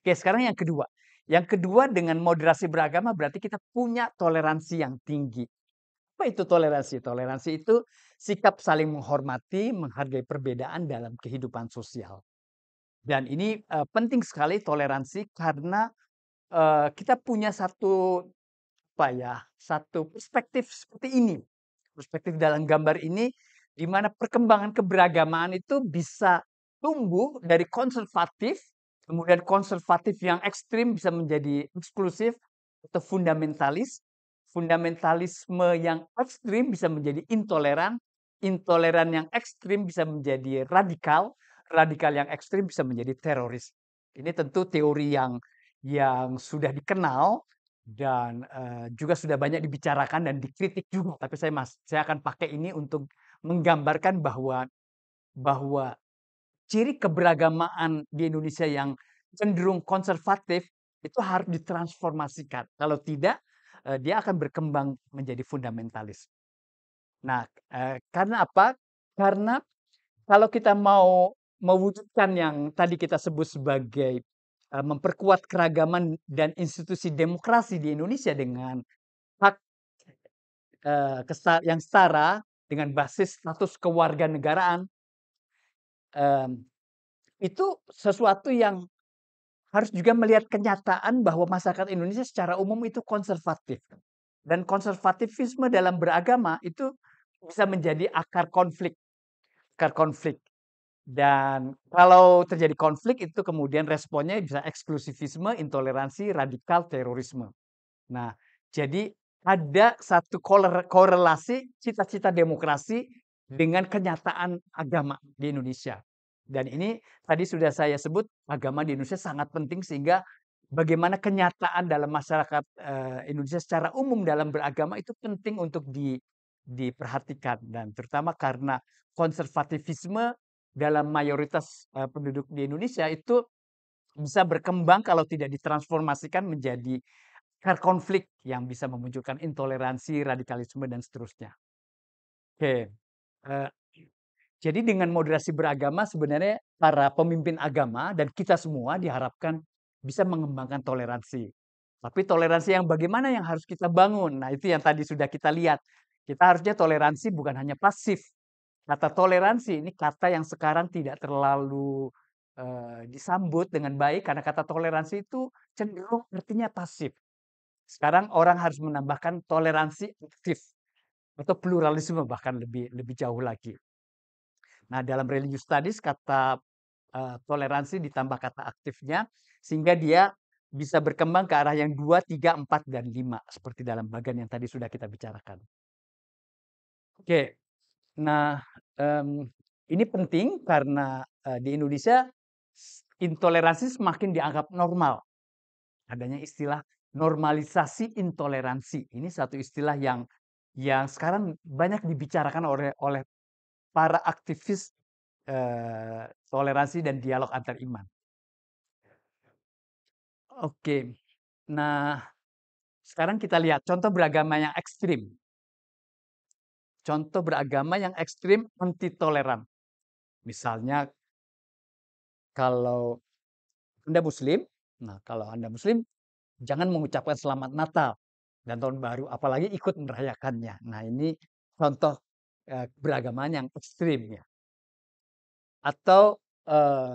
Oke, sekarang yang kedua. Yang kedua dengan moderasi beragama berarti kita punya toleransi yang tinggi. Apa itu toleransi? Toleransi itu sikap saling menghormati, menghargai perbedaan dalam kehidupan sosial. Dan ini uh, penting sekali toleransi karena uh, kita punya satu apa ya, satu perspektif seperti ini. Perspektif dalam gambar ini di mana perkembangan keberagaman itu bisa tumbuh dari konservatif, kemudian konservatif yang ekstrim bisa menjadi eksklusif atau fundamentalis, fundamentalisme yang ekstrim bisa menjadi intoleran, intoleran yang ekstrim bisa menjadi radikal, radikal yang ekstrim bisa menjadi teroris. Ini tentu teori yang yang sudah dikenal dan uh, juga sudah banyak dibicarakan dan dikritik juga. Tapi saya mas, saya akan pakai ini untuk menggambarkan bahwa bahwa ciri keberagamaan di Indonesia yang cenderung konservatif itu harus ditransformasikan. Kalau tidak, uh, dia akan berkembang menjadi fundamentalis. Nah, eh, karena apa? Karena kalau kita mau mewujudkan yang tadi kita sebut sebagai, eh, memperkuat keragaman dan institusi demokrasi di Indonesia dengan hak, eh, yang setara dengan basis status kewarganegaraan, itu sesuatu yang harus juga melihat kenyataan bahwa masyarakat Indonesia secara umum itu konservatif dan konservatifisme dalam beragama itu bisa menjadi akar konflik. Akar konflik. Dan kalau terjadi konflik itu kemudian responnya bisa eksklusivisme, intoleransi, radikal, terorisme. Nah, jadi ada satu korelasi cita-cita demokrasi hmm. dengan kenyataan agama di Indonesia. Dan ini tadi sudah saya sebut agama di Indonesia sangat penting sehingga bagaimana kenyataan dalam masyarakat eh, Indonesia secara umum dalam beragama itu penting untuk di diperhatikan dan terutama karena konservatifisme dalam mayoritas eh, penduduk di Indonesia itu bisa berkembang kalau tidak ditransformasikan menjadi konflik yang bisa memunculkan intoleransi, radikalisme dan seterusnya. Oke. Eh, jadi dengan moderasi beragama sebenarnya para pemimpin agama dan kita semua diharapkan bisa mengembangkan toleransi. Tapi toleransi yang bagaimana yang harus kita bangun? Nah, itu yang tadi sudah kita lihat. Kita harusnya toleransi bukan hanya pasif. Kata toleransi ini kata yang sekarang tidak terlalu uh, disambut dengan baik karena kata toleransi itu cenderung artinya pasif. Sekarang orang harus menambahkan toleransi aktif atau pluralisme bahkan lebih lebih jauh lagi. Nah, dalam religious studies kata uh, toleransi ditambah kata aktifnya sehingga dia bisa berkembang ke arah yang dua tiga empat dan lima seperti dalam bagian yang tadi sudah kita bicarakan. Oke. Nah, um, ini penting karena, uh, di Indonesia intoleransi semakin dianggap normal. Adanya istilah normalisasi intoleransi. Ini satu istilah yang yang sekarang banyak dibicarakan oleh oleh para aktivis, uh, toleransi dan dialog antar iman. Oke. Nah, sekarang kita lihat contoh beragama yang ekstrim contoh beragama yang ekstrim anti toleran. Misalnya kalau Anda Muslim, nah kalau Anda Muslim jangan mengucapkan selamat Natal dan tahun baru apalagi ikut merayakannya. Nah, ini contoh eh, beragama yang ekstrim ya. Atau eh,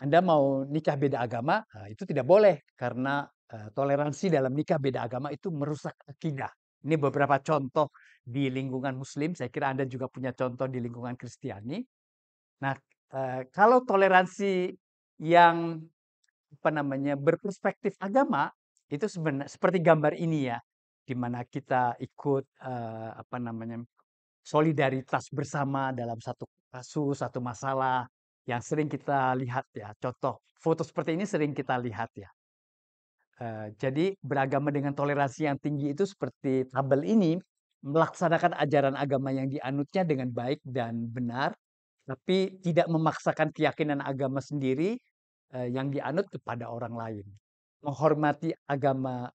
Anda mau nikah beda agama, nah itu tidak boleh karena eh, toleransi dalam nikah beda agama itu merusak akidah. Ini beberapa contoh di lingkungan muslim, saya kira Anda juga punya contoh di lingkungan Kristiani. Nah, eh, kalau toleransi yang apa namanya berperspektif agama itu sebenarnya seperti gambar ini ya di mana kita ikut eh, apa namanya solidaritas bersama dalam satu kasus satu masalah yang sering kita lihat ya contoh foto seperti ini sering kita lihat ya Eh, jadi beragama dengan toleransi yang tinggi itu seperti tabel ini, melaksanakan ajaran agama yang dianutnya dengan baik dan benar, tapi tidak memaksakan keyakinan agama sendiri, eh, yang dianut kepada orang lain. Menghormati agama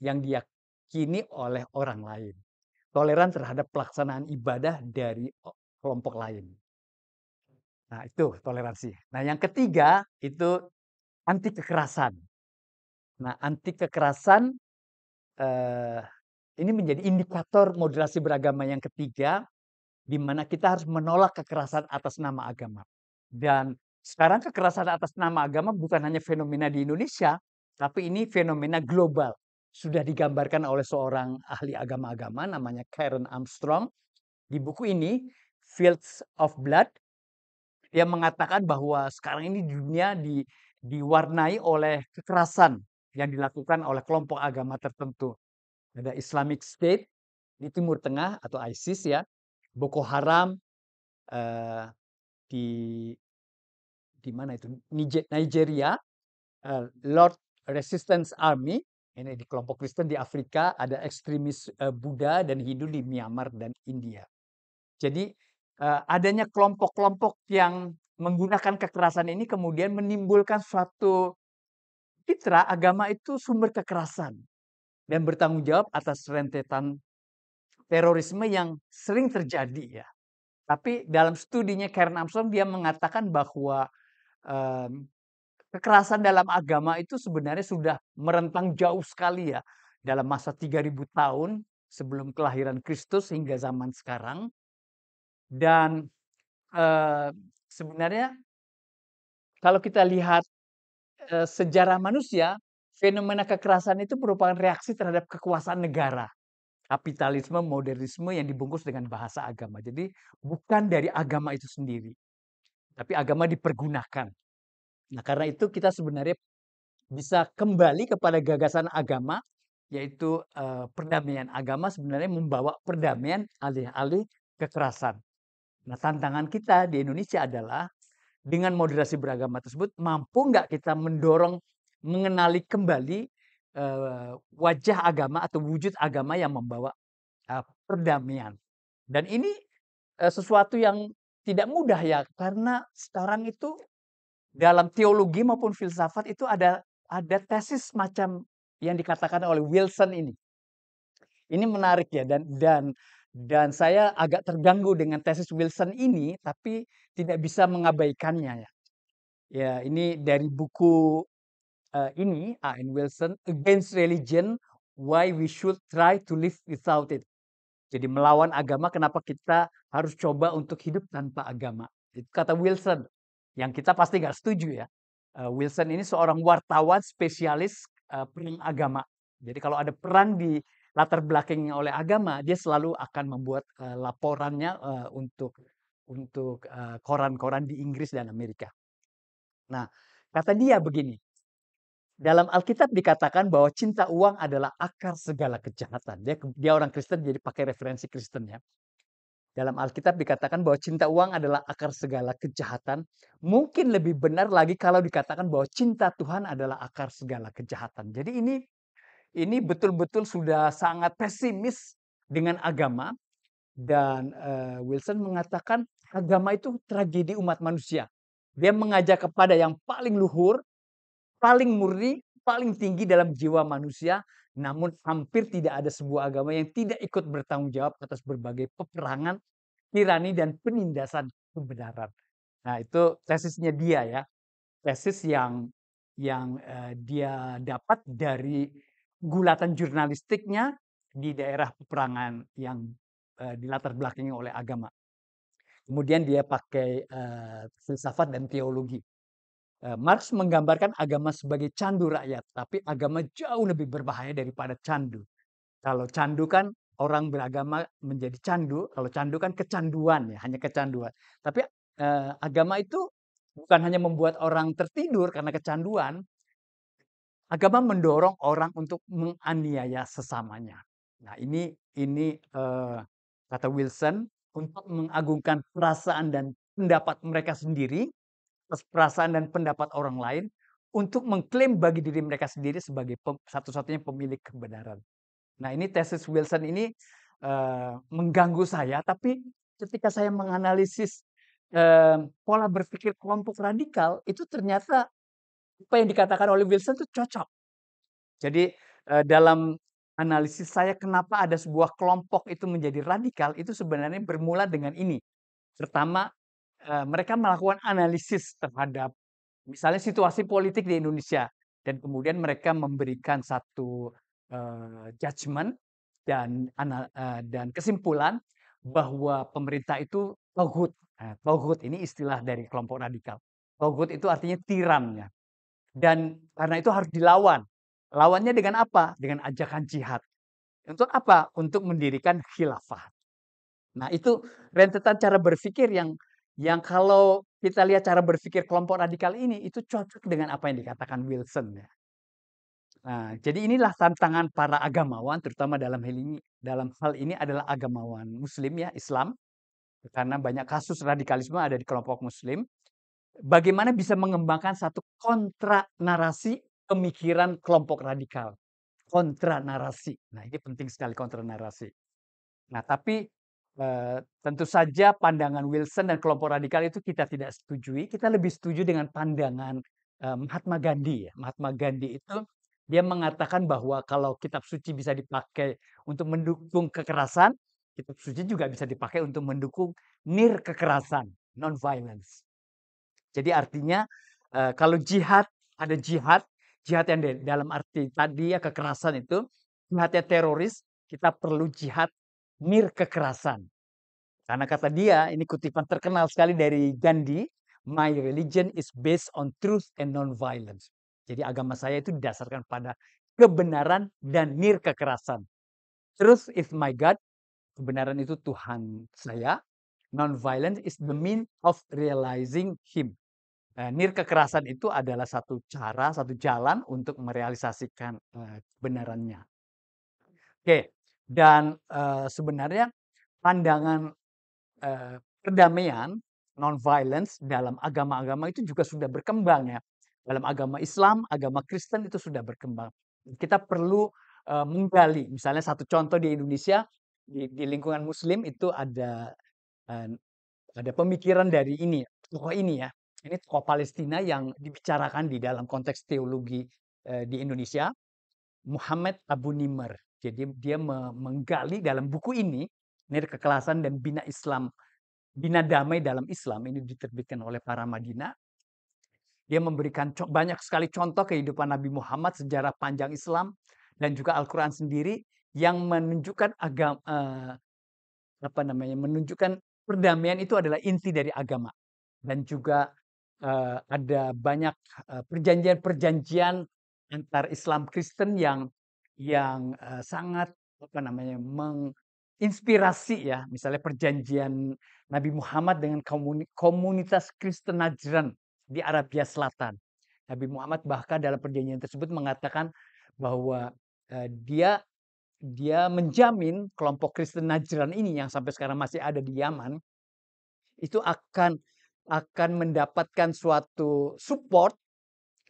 yang diyakini oleh orang lain. Toleran terhadap pelaksanaan ibadah dari kelompok lain. Nah itu toleransi. Nah yang ketiga itu anti kekerasan. Nah, anti kekerasan eh, ini menjadi indikator moderasi beragama yang ketiga, di mana kita harus menolak kekerasan atas nama agama. Dan sekarang kekerasan atas nama agama bukan hanya fenomena di Indonesia, tapi ini fenomena global. Sudah digambarkan oleh seorang ahli agama-agama namanya Karen Armstrong. Di buku ini, Fields of Blood, dia mengatakan bahwa sekarang ini dunia di, diwarnai oleh kekerasan yang dilakukan oleh kelompok agama tertentu. Ada Islamic State di Timur Tengah atau ISIS ya, Boko Haram eh, di di mana itu Nigeria, eh, Lord Resistance Army ini di kelompok Kristen di Afrika ada ekstremis eh, Buddha dan Hindu di Myanmar dan India. Jadi eh, adanya kelompok-kelompok yang menggunakan kekerasan ini kemudian menimbulkan suatu Fitrah agama itu sumber kekerasan dan bertanggung jawab atas rentetan terorisme yang sering terjadi ya. Tapi dalam studinya Karen Armstrong dia mengatakan bahwa um, kekerasan dalam agama itu sebenarnya sudah merentang jauh sekali ya dalam masa 3000 tahun sebelum kelahiran Kristus hingga zaman sekarang. Dan uh, sebenarnya kalau kita lihat sejarah manusia, fenomena kekerasan itu merupakan reaksi terhadap kekuasaan negara, kapitalisme, modernisme yang dibungkus dengan bahasa agama. Jadi bukan dari agama itu sendiri, tapi agama dipergunakan. Nah, karena itu kita sebenarnya bisa kembali kepada gagasan agama, yaitu, eh, perdamaian. Agama sebenarnya membawa perdamaian alih-alih kekerasan. Nah, tantangan kita di Indonesia adalah dengan moderasi beragama tersebut mampu nggak kita mendorong mengenali kembali uh, wajah agama atau wujud agama yang membawa uh, perdamaian. Dan ini uh, sesuatu yang tidak mudah ya karena sekarang itu dalam teologi maupun filsafat itu ada ada tesis macam yang dikatakan oleh Wilson ini. Ini menarik ya dan dan dan saya agak terganggu dengan tesis Wilson ini tapi tidak bisa mengabaikannya ya. Ya, ini dari buku uh, ini A.N. Wilson Against Religion Why We Should Try to Live Without It. Jadi melawan agama kenapa kita harus coba untuk hidup tanpa agama. Itu kata Wilson yang kita pasti nggak setuju ya. Eh, Wilson ini seorang wartawan spesialis uh, perang agama. Jadi kalau ada perang di latar belakangnya oleh agama, dia selalu akan membuat uh, laporannya uh, untuk untuk koran eh, koran-koran di Inggris dan Amerika. Nah, kata dia begini. Dalam Alkitab dikatakan bahwa cinta uang adalah akar segala kejahatan. Dia dia orang Kristen jadi pakai referensi Kristen ya. Dalam Alkitab dikatakan bahwa cinta uang adalah akar segala kejahatan. Mungkin lebih benar lagi kalau dikatakan bahwa cinta Tuhan adalah akar segala kejahatan. Jadi ini ini betul-betul sudah sangat pesimis dengan agama dan uh, Wilson mengatakan agama itu tragedi umat manusia. Dia mengajak kepada yang paling luhur, paling murni, paling tinggi dalam jiwa manusia, namun hampir tidak ada sebuah agama yang tidak ikut bertanggung jawab atas berbagai peperangan, tirani dan penindasan kebenaran. Nah, itu tesisnya dia ya. Tesis yang yang uh, dia dapat dari gulatan jurnalistiknya di daerah peperangan yang uh, dilatar belakangnya oleh agama. Kemudian dia pakai uh, filsafat dan teologi. Uh, Marx menggambarkan agama sebagai candu rakyat, tapi agama jauh lebih berbahaya daripada candu. Kalau candu kan orang beragama menjadi candu, kalau candu kan kecanduan ya, hanya kecanduan. Tapi uh, agama itu bukan hanya membuat orang tertidur karena kecanduan, Agama mendorong orang untuk menganiaya sesamanya. Nah, ini ini uh, kata Wilson untuk mengagungkan perasaan dan pendapat mereka sendiri, perasaan dan pendapat orang lain untuk mengklaim bagi diri mereka sendiri sebagai pem, satu-satunya pemilik kebenaran. Nah, ini tesis Wilson ini uh, mengganggu saya, tapi ketika saya menganalisis uh, pola berpikir kelompok radikal itu ternyata apa yang dikatakan oleh Wilson itu cocok. Jadi dalam analisis saya kenapa ada sebuah kelompok itu menjadi radikal itu sebenarnya bermula dengan ini. Pertama, mereka melakukan analisis terhadap misalnya situasi politik di Indonesia dan kemudian mereka memberikan satu uh, judgement dan dan kesimpulan bahwa pemerintah itu togut. Nah, togut ini istilah dari kelompok radikal. Togut itu artinya ya, dan karena itu harus dilawan. Lawannya dengan apa? Dengan ajakan jihad. Untuk apa? Untuk mendirikan khilafah. Nah itu rentetan cara berpikir yang yang kalau kita lihat cara berpikir kelompok radikal ini itu cocok dengan apa yang dikatakan Wilson ya. Nah, jadi inilah tantangan para agamawan terutama dalam hal ini dalam hal ini adalah agamawan muslim ya Islam karena banyak kasus radikalisme ada di kelompok muslim bagaimana bisa mengembangkan satu kontra narasi pemikiran kelompok radikal. Kontra narasi. Nah, ini penting sekali kontra narasi. Nah, tapi e, tentu saja pandangan Wilson dan kelompok radikal itu kita tidak setujui. Kita lebih setuju dengan pandangan e, Mahatma Gandhi. Ya. Mahatma Gandhi itu dia mengatakan bahwa kalau kitab suci bisa dipakai untuk mendukung kekerasan, kitab suci juga bisa dipakai untuk mendukung nir kekerasan, non violence. Jadi artinya kalau jihad ada jihad, jihad yang dalam arti tadi ya kekerasan itu, jihadnya teroris, kita perlu jihad mir kekerasan. Karena kata dia, ini kutipan terkenal sekali dari Gandhi, my religion is based on truth and non-violence. Jadi agama saya itu didasarkan pada kebenaran dan nir kekerasan. Truth is my God, kebenaran itu Tuhan saya. Non-violence is the mean of realizing Him. Nah, nir kekerasan itu adalah satu cara, satu jalan untuk merealisasikan kebenarannya. Oke, dan sebenarnya pandangan perdamaian non-violence dalam agama-agama itu juga sudah berkembang ya. Dalam agama Islam, agama Kristen itu sudah berkembang. Kita perlu menggali. Misalnya satu contoh di Indonesia di, lingkungan Muslim itu ada ada pemikiran dari ini tokoh ini ya ini tokoh Palestina yang dibicarakan di dalam konteks teologi eh, di Indonesia, Muhammad Abu Nimer. Jadi dia menggali dalam buku ini, ini kekelasan dan bina Islam, bina damai dalam Islam, ini diterbitkan oleh para Madinah. Dia memberikan banyak sekali contoh kehidupan Nabi Muhammad, sejarah panjang Islam, dan juga Al-Quran sendiri yang menunjukkan agama, eh, apa namanya, menunjukkan perdamaian itu adalah inti dari agama dan juga uh, ada banyak perjanjian eh, perjanjian-perjanjian antar Islam Kristen yang yang uh, sangat apa namanya menginspirasi ya misalnya perjanjian Nabi Muhammad dengan komunitas Kristen Najran di Arabia Selatan. Nabi Muhammad bahkan dalam perjanjian tersebut mengatakan bahwa uh, dia dia menjamin kelompok Kristen Najran ini yang sampai sekarang masih ada di Yaman itu akan akan mendapatkan suatu support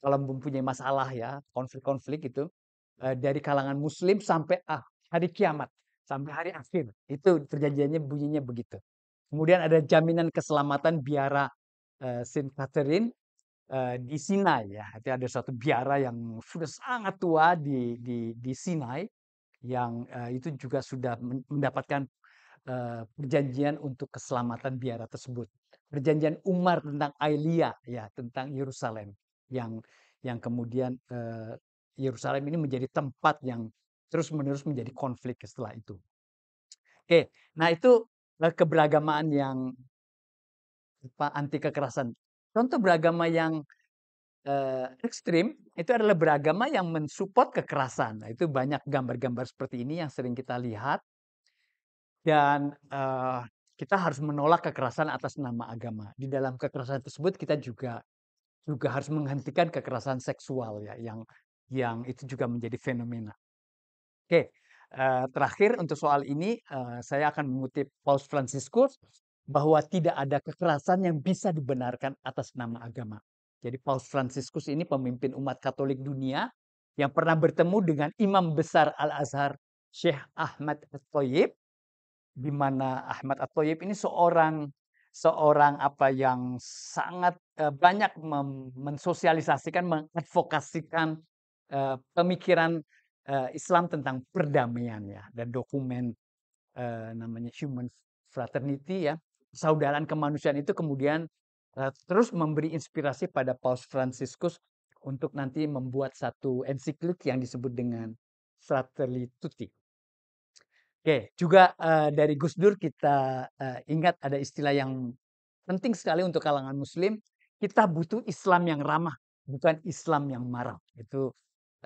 kalau mempunyai masalah ya, konflik-konflik itu eh, dari kalangan muslim sampai ah, hari kiamat, sampai hari akhir. Itu perjanjiannya bunyinya begitu. Kemudian ada jaminan keselamatan biara uh, Saint Catherine eh, di Sinai ya. Itu ada suatu biara yang sudah sangat tua di di di Sinai yang itu juga sudah mendapatkan perjanjian untuk keselamatan biara tersebut perjanjian Umar tentang Ailia ya tentang Yerusalem yang yang kemudian eh, Yerusalem ini menjadi tempat yang terus-menerus menjadi konflik setelah itu. Oke, nah itu eh, keberagamaan yang apa, anti kekerasan. Contoh beragama yang eh, ekstrim itu adalah beragama yang mensupport kekerasan. Nah, itu banyak gambar-gambar seperti ini yang sering kita lihat. Dan uh, kita harus menolak kekerasan atas nama agama. Di dalam kekerasan tersebut kita juga juga harus menghentikan kekerasan seksual ya yang yang itu juga menjadi fenomena. Oke, uh, terakhir untuk soal ini uh, saya akan mengutip Paus Franciscus bahwa tidak ada kekerasan yang bisa dibenarkan atas nama agama. Jadi Paus Franciscus ini pemimpin umat Katolik dunia yang pernah bertemu dengan imam besar Al-Azhar Syekh Ahmad at di mana Ahmad at ini seorang seorang apa yang sangat eh, banyak mensosialisasikan, mengadvokasikan eh, pemikiran eh, Islam tentang perdamaian ya. dan dokumen namanya Human Fraternity ya, saudaraan kemanusiaan itu kemudian terus memberi inspirasi pada Paus Franciscus untuk nanti membuat satu ensiklik yang disebut dengan Fratelli Oke, juga uh, dari Gus Dur kita uh, ingat ada istilah yang penting sekali untuk kalangan Muslim. Kita butuh Islam yang ramah, bukan Islam yang marah. Itu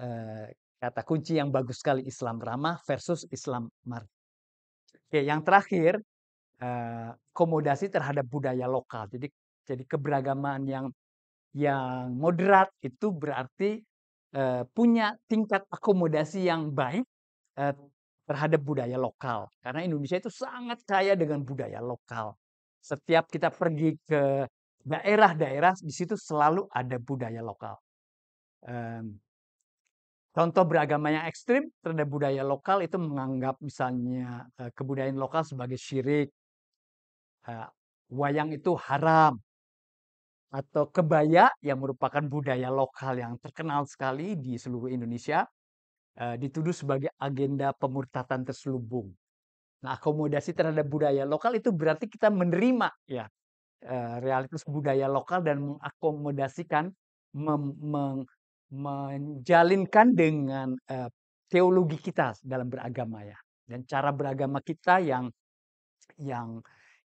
uh, kata kunci yang bagus sekali Islam ramah versus Islam marah. Oke, yang terakhir komodasi terhadap budaya lokal. Jadi jadi keberagaman yang yang moderat itu berarti punya tingkat akomodasi yang baik terhadap budaya lokal. Karena Indonesia itu sangat kaya dengan budaya lokal. Setiap kita pergi ke daerah-daerah, di situ selalu ada budaya lokal. Um, contoh beragama yang ekstrim terhadap budaya lokal itu menganggap misalnya uh, kebudayaan lokal sebagai syirik. Uh, wayang itu haram. Atau kebaya yang merupakan budaya lokal yang terkenal sekali di seluruh Indonesia Eh, dituduh sebagai agenda pemurtatan terselubung. Nah, akomodasi terhadap budaya lokal itu berarti kita menerima ya, eh, realitas budaya lokal dan mengakomodasikan, mem meng menjalinkan dengan, uh, teologi kita dalam beragama ya, dan cara beragama kita yang yang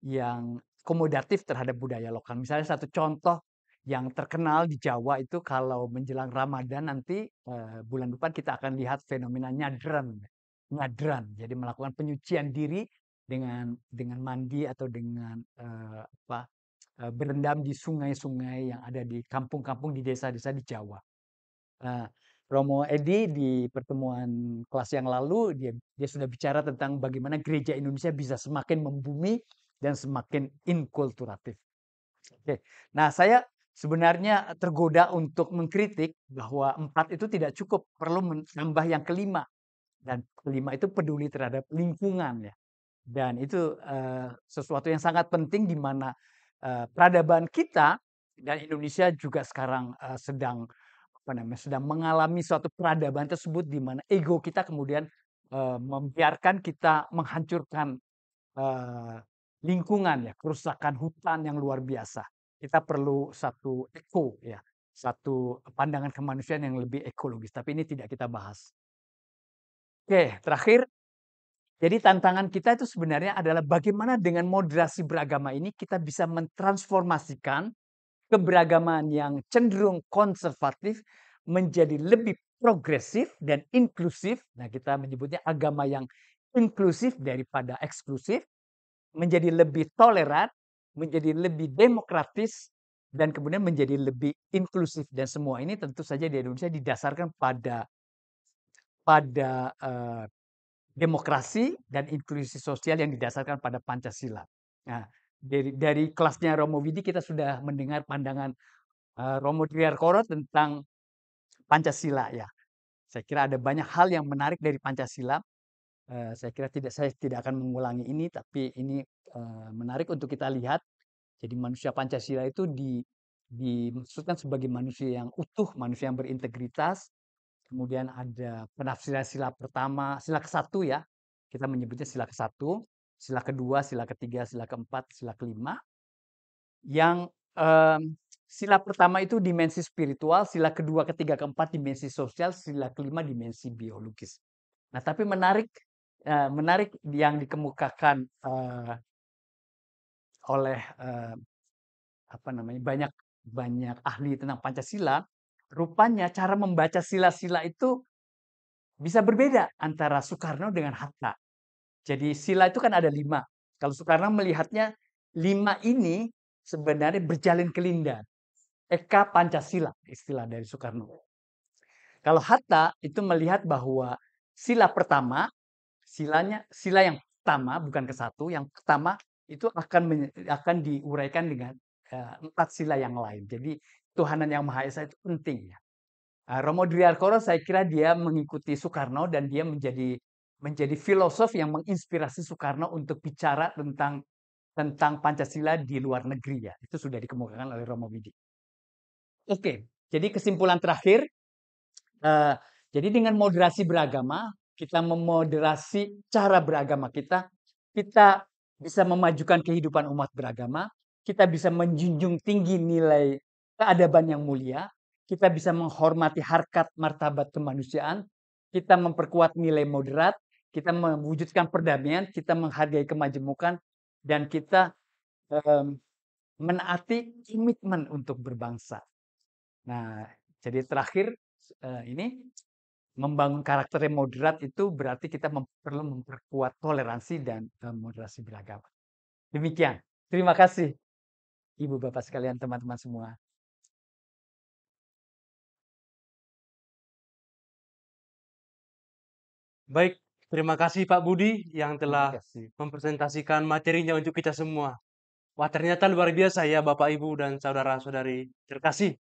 yang komodatif terhadap budaya lokal. Misalnya satu contoh yang terkenal di Jawa itu kalau menjelang Ramadan nanti bulan depan kita akan lihat fenomena nyadran. Nyadran, jadi melakukan penyucian diri dengan dengan mandi atau dengan uh, apa uh, berendam di sungai-sungai yang ada di kampung-kampung di desa-desa di Jawa. Uh, Romo Edi di pertemuan kelas yang lalu dia dia sudah bicara tentang bagaimana gereja Indonesia bisa semakin membumi dan semakin inkulturatif. Oke, nah saya sebenarnya eh, tergoda untuk mengkritik bahwa empat itu tidak cukup, perlu menambah yang kelima. Dan kelima itu peduli terhadap lingkungan ya. Dan itu uh, sesuatu yang sangat penting di mana uh, peradaban kita dan Indonesia juga sekarang uh, sedang apa namanya sedang mengalami suatu peradaban tersebut di mana ego kita kemudian uh, membiarkan kita menghancurkan uh, lingkungan ya kerusakan hutan yang luar biasa kita perlu satu eko ya, satu pandangan kemanusiaan yang lebih ekologis. Tapi ini tidak kita bahas. Oke, terakhir. Jadi tantangan kita itu sebenarnya adalah bagaimana dengan moderasi beragama ini kita bisa mentransformasikan keberagaman yang cenderung konservatif menjadi lebih progresif dan inklusif. Nah, kita menyebutnya agama yang inklusif daripada eksklusif menjadi lebih toleran menjadi lebih demokratis dan kemudian menjadi lebih inklusif dan semua ini tentu saja di Indonesia didasarkan pada pada uh, demokrasi dan inklusi sosial yang didasarkan pada Pancasila. Nah, dari dari kelasnya Romo Widi kita sudah mendengar pandangan uh, Romo Triarkoro tentang Pancasila ya. Saya kira ada banyak hal yang menarik dari Pancasila Eh, saya kira tidak saya tidak akan mengulangi ini tapi ini eh, menarik untuk kita lihat. Jadi manusia Pancasila itu di dimaksudkan sebagai manusia yang utuh, manusia yang berintegritas. Kemudian ada penafsiran sila pertama, sila ke satu ya. Kita menyebutnya sila ke satu, sila kedua, sila ketiga, sila keempat, sila kelima. Yang um, sila pertama itu dimensi spiritual, sila kedua, ketiga, keempat dimensi sosial, sila kelima dimensi biologis. Nah, tapi menarik Eh, menarik yang dikemukakan uh, oleh uh, apa namanya banyak banyak ahli tentang Pancasila, rupanya cara membaca sila-sila itu bisa berbeda antara Soekarno dengan Hatta. Jadi sila itu kan ada lima. Kalau Soekarno melihatnya lima ini sebenarnya berjalin kelindan. Eka Pancasila istilah dari Soekarno. Kalau Hatta itu melihat bahwa sila pertama silanya sila yang pertama bukan ke satu yang pertama itu akan akan diuraikan dengan uh, empat sila yang lain jadi Tuhanan yang Maha Esa itu penting ya uh, Romo Driarkoro saya kira dia mengikuti Soekarno dan dia menjadi menjadi filosof yang menginspirasi Soekarno untuk bicara tentang tentang Pancasila di luar negeri ya itu sudah dikemukakan oleh Romo Widi oke okay, jadi kesimpulan terakhir uh, jadi dengan moderasi beragama kita memoderasi cara beragama kita, kita bisa memajukan kehidupan umat beragama, kita bisa menjunjung tinggi nilai keadaban yang mulia, kita bisa menghormati harkat martabat kemanusiaan, kita memperkuat nilai moderat, kita mewujudkan perdamaian, kita menghargai kemajemukan, dan kita um, menaati komitmen untuk berbangsa. Nah, jadi terakhir uh, ini membangun karakter yang moderat itu berarti kita mem perlu memperkuat toleransi dan uh, moderasi beragama. Demikian. Terima kasih Ibu Bapak sekalian, teman-teman semua. Baik, terima kasih Pak Budi yang telah mempresentasikan materinya untuk kita semua. Wah, ternyata luar biasa ya Bapak Ibu dan saudara-saudari. Terima kasih.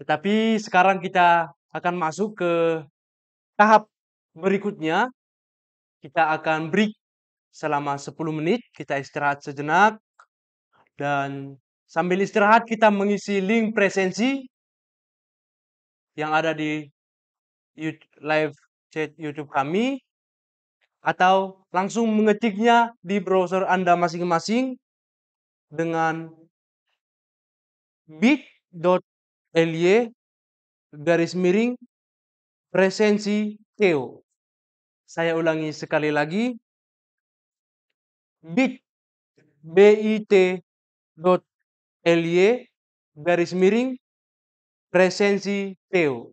Tetapi sekarang kita akan masuk ke tahap berikutnya. Kita akan break selama 10 menit, kita istirahat sejenak. Dan sambil istirahat kita mengisi link presensi yang ada di YouTube, live chat YouTube kami atau langsung mengetiknya di browser Anda masing-masing dengan bit.ly garis miring presensi keo. Saya ulangi sekali lagi. bit bit dot ly garis miring presensi teo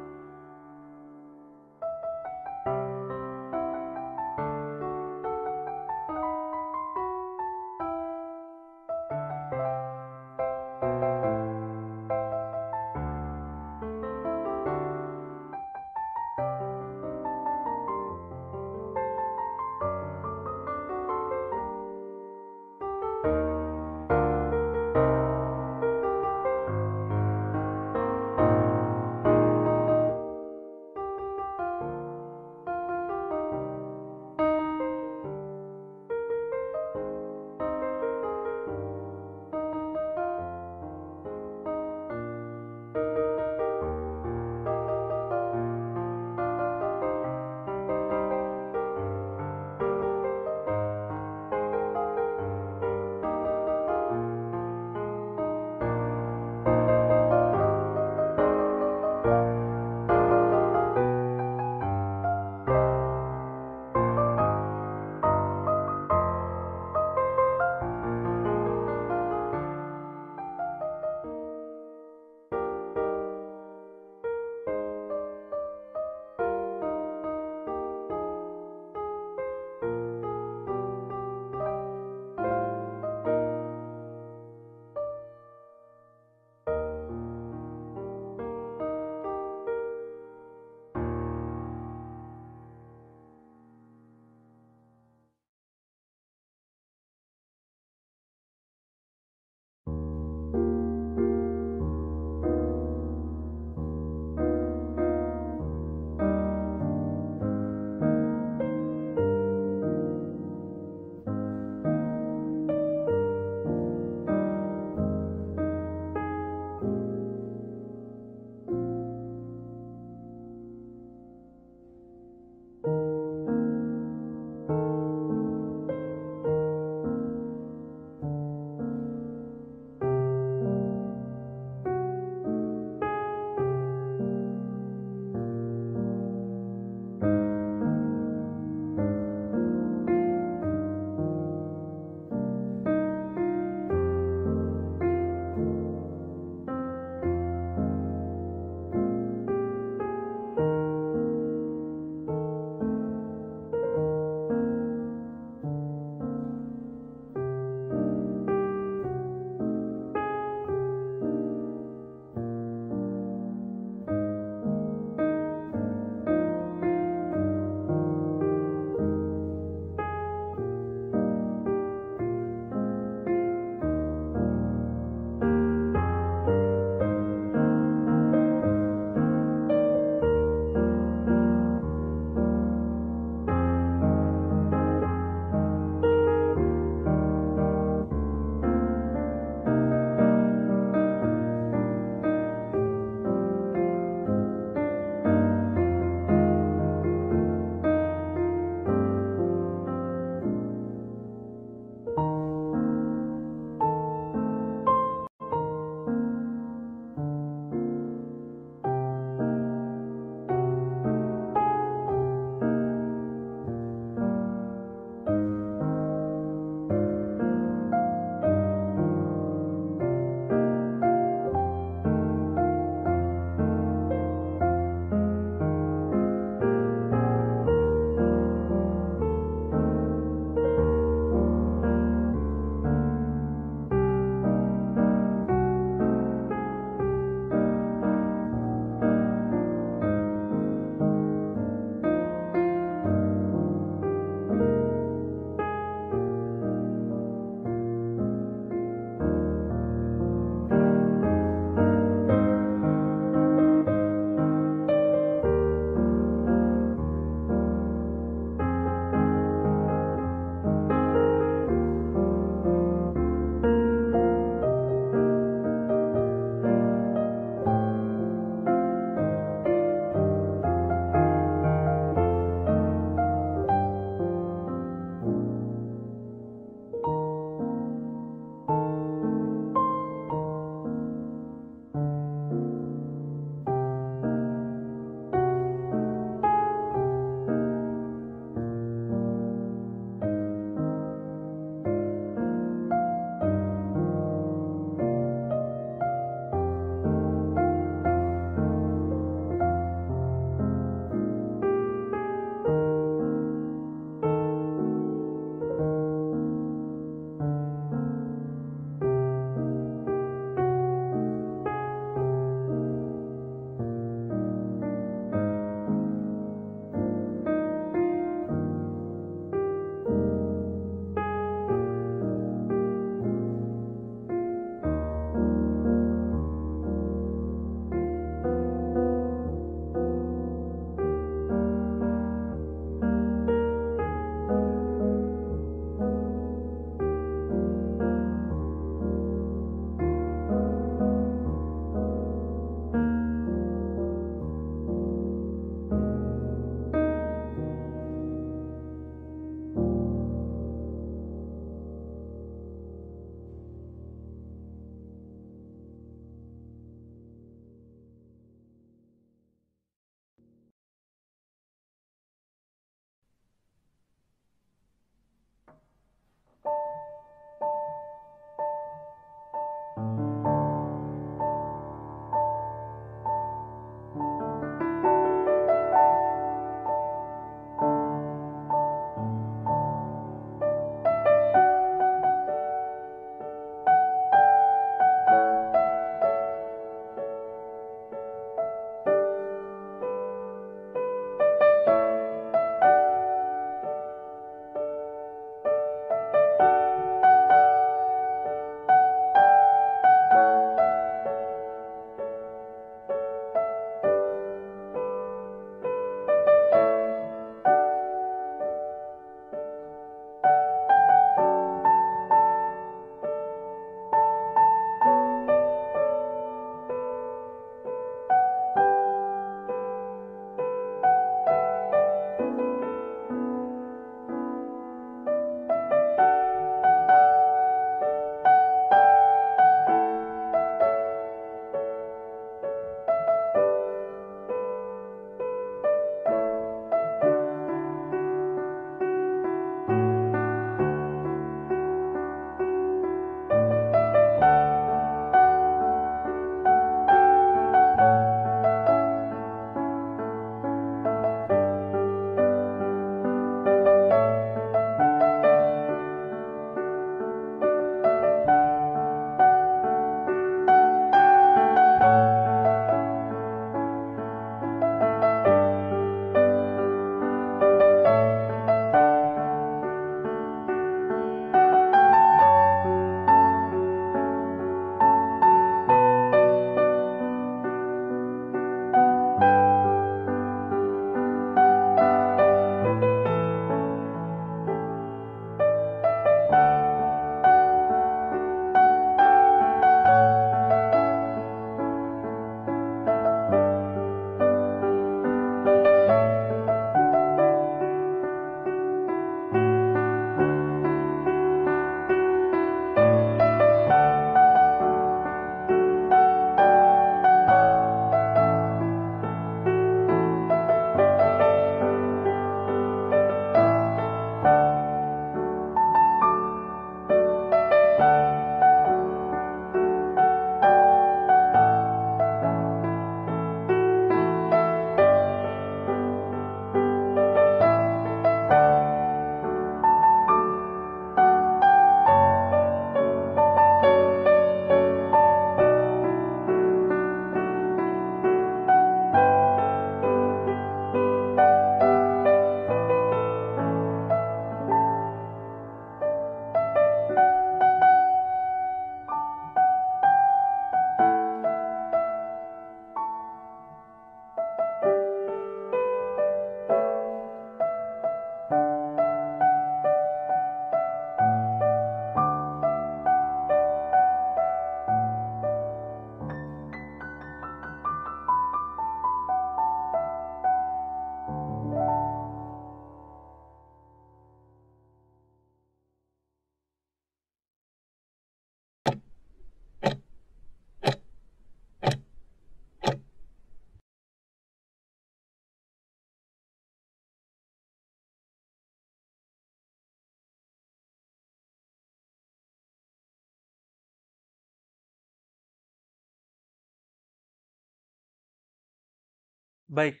Baik,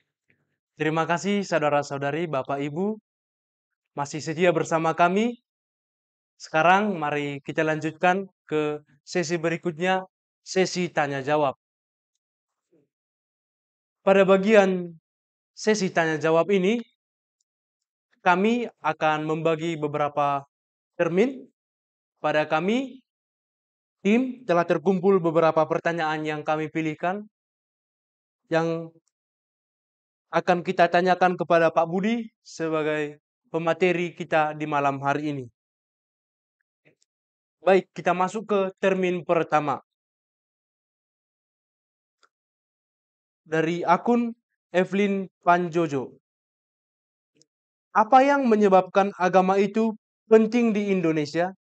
terima kasih saudara-saudari, Bapak, Ibu. Masih sedia bersama kami. Sekarang mari kita lanjutkan ke sesi berikutnya, sesi tanya-jawab. Pada bagian sesi tanya-jawab ini, kami akan membagi beberapa termin. Pada kami, tim telah terkumpul beberapa pertanyaan yang kami pilihkan yang akan kita tanyakan kepada Pak Budi sebagai pemateri kita di malam hari ini. Baik, kita masuk ke termin pertama. Dari akun Evelyn Panjojo. Apa yang menyebabkan agama itu penting di Indonesia?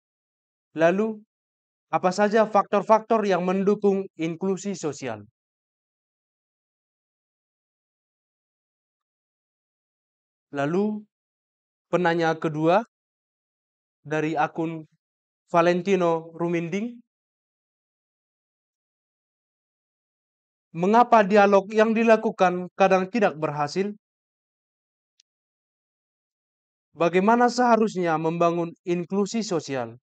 Lalu, apa saja faktor-faktor yang mendukung inklusi sosial? Lalu penanya kedua dari akun Valentino Ruminding. Mengapa dialog yang dilakukan kadang tidak berhasil? Bagaimana seharusnya membangun inklusi sosial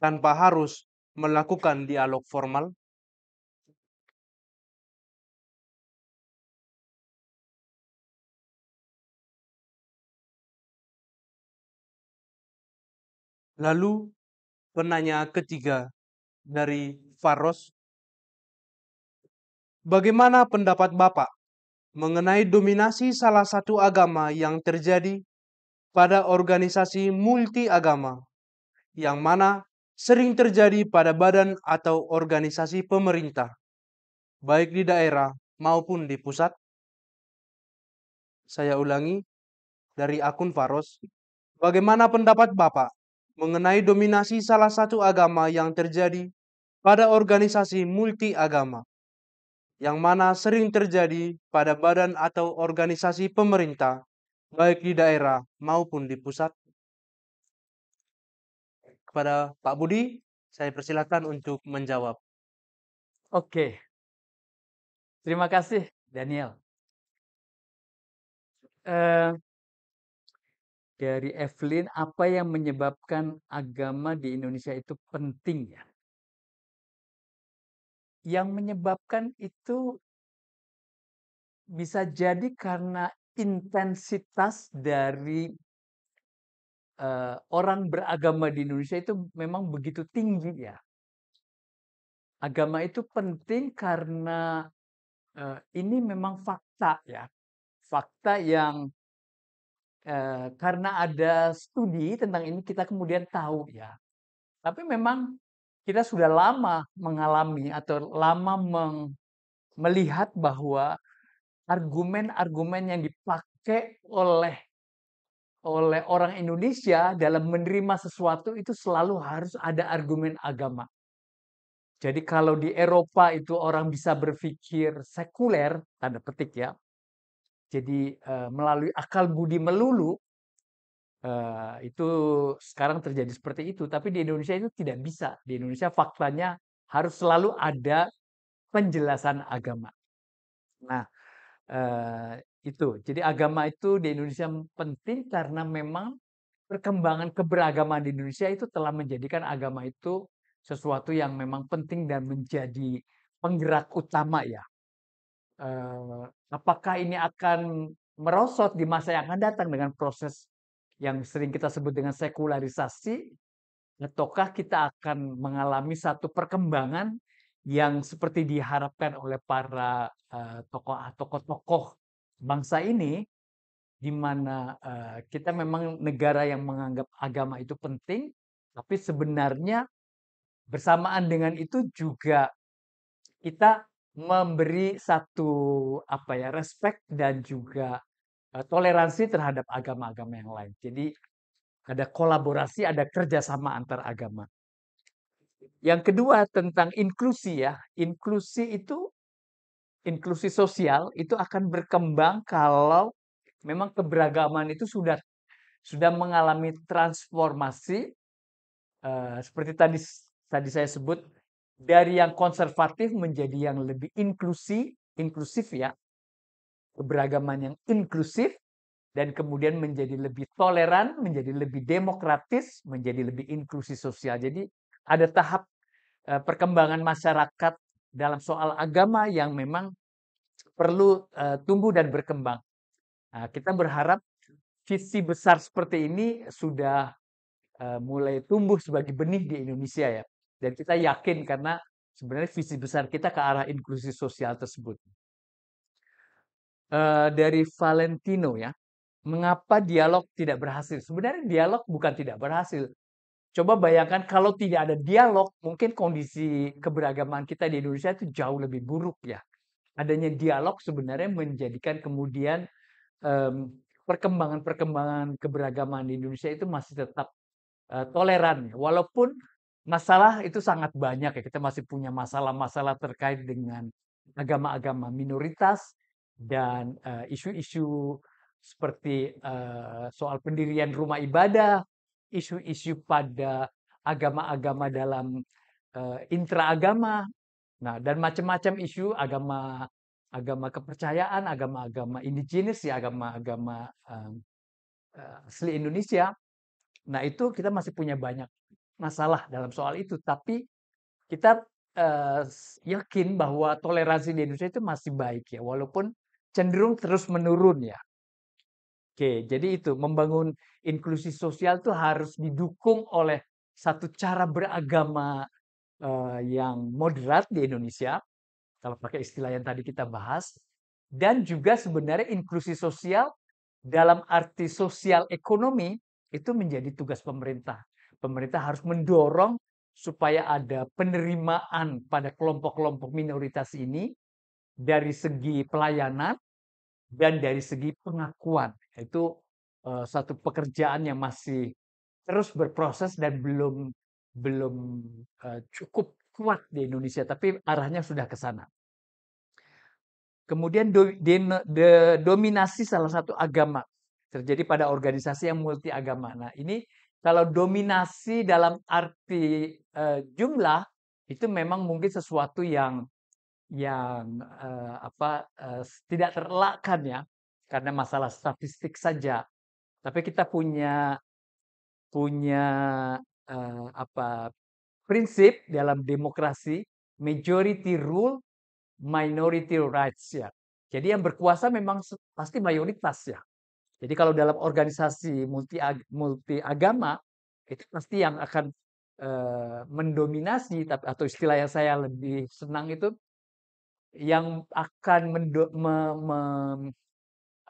tanpa harus melakukan dialog formal? Lalu penanya ketiga dari Faros, bagaimana pendapat Bapak mengenai dominasi salah satu agama yang terjadi pada organisasi multi agama, yang mana sering terjadi pada badan atau organisasi pemerintah, baik di daerah maupun di pusat? Saya ulangi dari akun Faros, bagaimana pendapat Bapak mengenai dominasi salah satu agama yang terjadi pada organisasi multi agama, yang mana sering terjadi pada badan atau organisasi pemerintah, baik di daerah maupun di pusat. Kepada Pak Budi, saya persilakan untuk menjawab. Oke, terima kasih Daniel. Uh, dari Evelyn, apa yang menyebabkan agama di Indonesia itu penting ya? Yang menyebabkan itu bisa jadi karena intensitas dari uh, orang beragama di Indonesia itu memang begitu tinggi ya. Agama itu penting karena uh, ini memang fakta ya, fakta yang karena ada studi tentang ini kita kemudian tahu ya. Tapi memang kita sudah lama mengalami atau lama meng, melihat bahwa argumen-argumen yang dipakai oleh oleh orang Indonesia dalam menerima sesuatu itu selalu harus ada argumen agama. Jadi kalau di Eropa itu orang bisa berpikir sekuler, tanda petik ya, jadi melalui akal budi melulu itu sekarang terjadi seperti itu tapi di Indonesia itu tidak bisa di Indonesia faktanya harus selalu ada penjelasan agama nah itu jadi agama itu di Indonesia penting karena memang perkembangan keberagaman di Indonesia itu telah menjadikan agama itu sesuatu yang memang penting dan menjadi penggerak utama ya apakah ini akan merosot di masa yang akan datang dengan proses yang sering kita sebut dengan sekularisasi ataukah kita akan mengalami satu perkembangan yang seperti diharapkan oleh para ah, tokoh-tokoh bangsa ini di mana kita memang negara yang menganggap agama itu penting tapi sebenarnya bersamaan dengan itu juga kita Memberi satu apa ya, respect dan juga, e, toleransi terhadap agama-agama yang lain. Jadi ada kolaborasi, ada kerjasama antar agama. Yang kedua tentang inklusi ya, inklusi itu inklusi sosial itu akan berkembang kalau memang keberagaman itu sudah sudah mengalami transformasi, uh, seperti tadi tadi saya sebut dari yang konservatif menjadi yang lebih inklusi, inklusif ya, keberagaman yang inklusif, dan kemudian menjadi lebih toleran, menjadi lebih demokratis, menjadi lebih inklusi sosial. Jadi ada tahap eh, perkembangan masyarakat dalam soal agama yang memang perlu eh, tumbuh dan berkembang. Nah, kita berharap visi besar seperti ini sudah eh, mulai tumbuh sebagai benih di Indonesia ya. Dan kita yakin karena sebenarnya visi besar kita ke arah inklusi sosial tersebut. Eh, dari Valentino ya, mengapa dialog tidak berhasil? Sebenarnya dialog bukan tidak berhasil. Coba bayangkan kalau tidak ada dialog, mungkin kondisi keberagaman kita di Indonesia itu jauh lebih buruk ya. Adanya dialog sebenarnya menjadikan kemudian mmm, perkembangan-perkembangan keberagaman di Indonesia itu masih tetap eh, toleran. Ya. Walaupun masalah itu sangat banyak ya. Kita masih punya masalah-masalah terkait dengan agama-agama minoritas dan eh, isu-isu uh, seperti uh, soal pendirian rumah ibadah, isu-isu pada agama-agama dalam uh, intraagama, nah dan macam-macam isu agama agama kepercayaan, agama-agama indigenous ya, agama-agama um, asli Indonesia. Nah itu kita masih punya banyak masalah dalam soal itu, tapi kita uh, yakin bahwa toleransi di Indonesia itu masih baik ya, walaupun cenderung terus menurun ya. Oke, jadi itu membangun inklusi sosial itu harus didukung oleh satu cara beragama uh, yang moderat di Indonesia, kalau pakai istilah yang tadi kita bahas, dan juga sebenarnya inklusi sosial dalam arti sosial ekonomi itu menjadi tugas pemerintah pemerintah harus mendorong supaya ada penerimaan pada kelompok-kelompok minoritas ini dari segi pelayanan dan dari segi pengakuan. Itu uh, satu pekerjaan yang masih terus berproses dan belum belum uh, cukup kuat di Indonesia, tapi arahnya sudah ke sana. Kemudian do, de, de, dominasi salah satu agama terjadi pada organisasi yang multi agama. Nah, ini kalau dominasi dalam arti uh, jumlah itu memang mungkin sesuatu yang yang uh, apa uh, tidak terelakkan ya karena masalah statistik saja. Tapi kita punya punya uh, apa prinsip dalam demokrasi majority rule minority rights ya. Jadi yang berkuasa memang pasti mayoritas ya. Jadi kalau dalam organisasi multi multi agama itu pasti yang akan e, mendominasi atau istilah yang saya lebih senang itu yang akan mendo, me, me,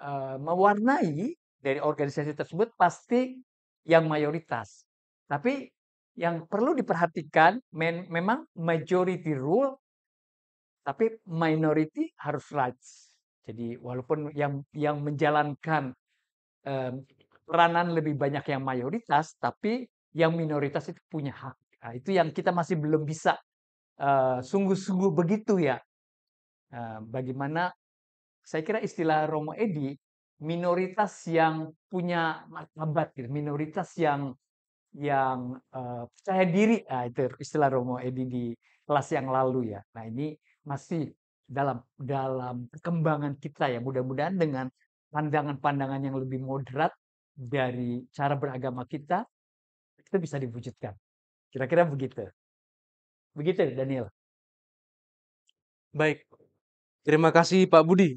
e, mewarnai dari organisasi tersebut pasti yang mayoritas. Tapi yang perlu diperhatikan men, memang majority rule tapi minority harus rights. Jadi walaupun yang yang menjalankan Mmm, peranan lebih banyak yang mayoritas, tapi yang minoritas itu punya hak. Nah, itu yang kita masih belum bisa sungguh-sungguh begitu ya. Nah, bagaimana? Saya kira istilah Romo Edi minoritas yang punya martabat, gitu, minoritas yang yang uh, percaya diri, nah, itu istilah Romo Edi di kelas yang lalu ya. Nah ini masih dalam dalam perkembangan kita ya. Mudah-mudahan dengan pandangan-pandangan yang lebih moderat dari cara beragama kita, kita bisa diwujudkan. Kira-kira begitu. Begitu Daniel. Baik. Terima kasih Pak Budi.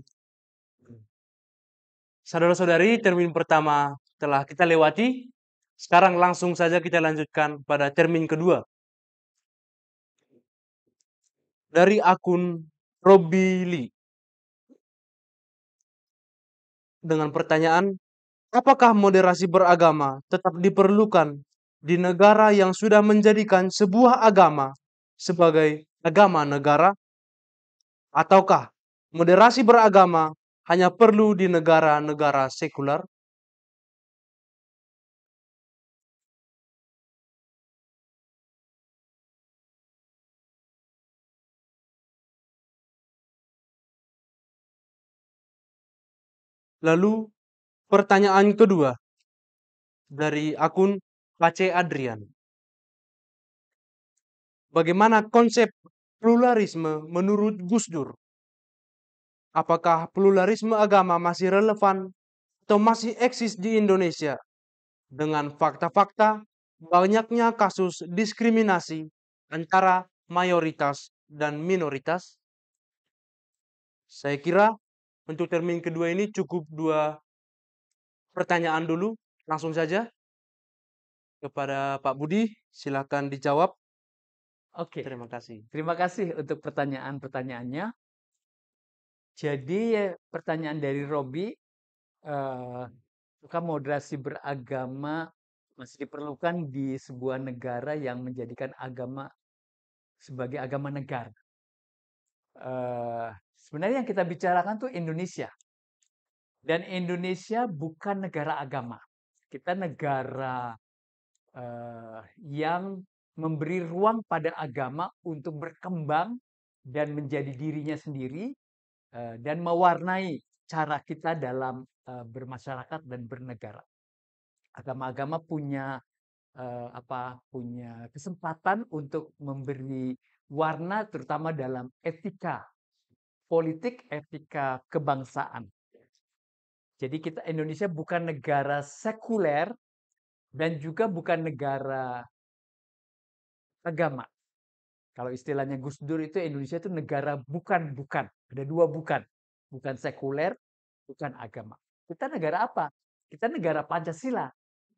Saudara-saudari, termin pertama telah kita lewati. Sekarang langsung saja kita lanjutkan pada termin kedua. Dari akun Robi Lee. dengan pertanyaan, apakah moderasi beragama tetap diperlukan di negara yang sudah menjadikan sebuah agama sebagai agama negara? Ataukah moderasi beragama hanya perlu di negara-negara sekuler? Lalu pertanyaan kedua dari akun KC Adrian. Bagaimana konsep pluralisme menurut Gus Dur? Apakah pluralisme agama masih relevan atau masih eksis di Indonesia? Dengan fakta-fakta banyaknya kasus diskriminasi antara mayoritas dan minoritas? Saya kira untuk termin kedua ini cukup dua pertanyaan dulu. Langsung saja kepada Pak Budi, silakan dijawab. Oke. Terima kasih. Terima kasih untuk pertanyaan-pertanyaannya. Jadi ya, pertanyaan dari Robi, uh, eh, moderasi beragama masih diperlukan di sebuah negara yang menjadikan agama sebagai agama negara. Uh, Sebenarnya yang kita bicarakan tuh Indonesia. Dan Indonesia bukan negara agama. Kita negara uh, yang memberi ruang pada agama untuk berkembang dan menjadi dirinya sendiri uh, dan mewarnai cara kita dalam uh, bermasyarakat dan bernegara. Agama-agama punya uh, apa punya kesempatan untuk memberi warna terutama dalam etika politik etika kebangsaan. Jadi kita Indonesia bukan negara sekuler dan juga bukan negara agama. Kalau istilahnya Gus Dur itu Indonesia itu negara bukan-bukan. Ada dua bukan. Bukan sekuler, bukan agama. Kita negara apa? Kita negara Pancasila.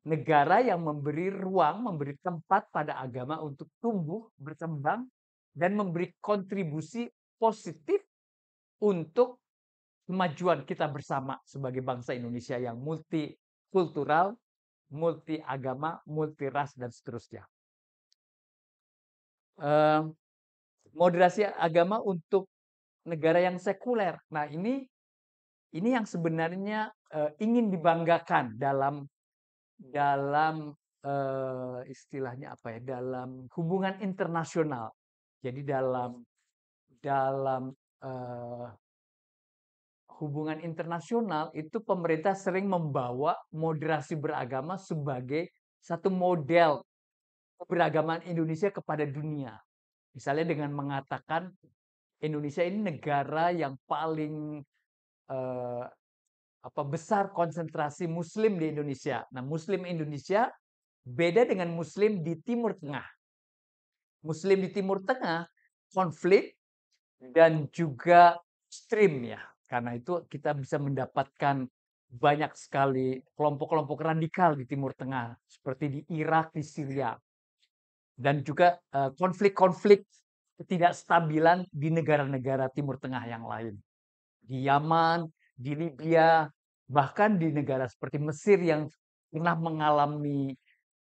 Negara yang memberi ruang, memberi tempat pada agama untuk tumbuh, berkembang, dan memberi kontribusi positif untuk kemajuan kita bersama sebagai bangsa Indonesia yang multikultural, multiagama, multiras dan seterusnya. moderasi agama untuk negara yang sekuler. Nah ini ini yang sebenarnya eh, ingin dibanggakan dalam dalam uh, istilahnya apa ya dalam hubungan internasional. Jadi dalam dalam uh, hubungan internasional itu pemerintah sering membawa moderasi beragama sebagai satu model keberagaman Indonesia kepada dunia. Misalnya dengan mengatakan Indonesia ini negara yang paling uh, apa besar konsentrasi Muslim di Indonesia. Nah, Muslim Indonesia beda dengan Muslim di Timur Tengah. Muslim di Timur Tengah konflik dan juga stream ya. Karena itu kita bisa mendapatkan banyak sekali kelompok-kelompok radikal di Timur Tengah seperti di Irak, di Syria. Dan juga eh, konflik-konflik ketidakstabilan di negara-negara Timur Tengah yang lain. Di Yaman, di Libya, bahkan di negara seperti Mesir yang pernah mengalami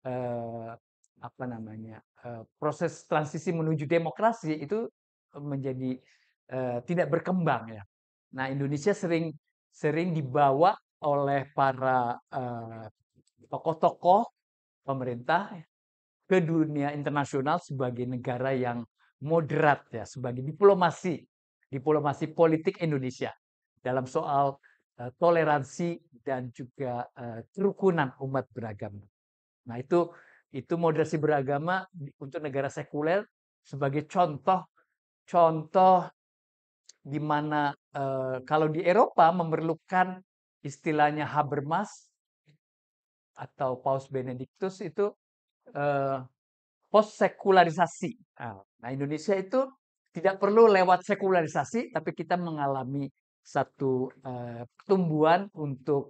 uh, apa namanya Uh, proses transisi menuju demokrasi itu menjadi uh, tidak berkembang ya. Nah, Indonesia sering sering dibawa oleh para tokoh tokoh-tokoh pemerintah ke dunia internasional sebagai negara yang moderat ya, sebagai diplomasi, diplomasi politik Indonesia dalam soal uh, toleransi dan juga uh, kerukunan umat beragama. Nah, itu itu moderasi beragama untuk negara sekuler sebagai contoh contoh di mana kalau di Eropa memerlukan istilahnya Habermas atau Paus Benediktus itu post sekularisasi. Ah, nah, Indonesia itu tidak perlu lewat sekularisasi, tapi kita mengalami satu pertumbuhan untuk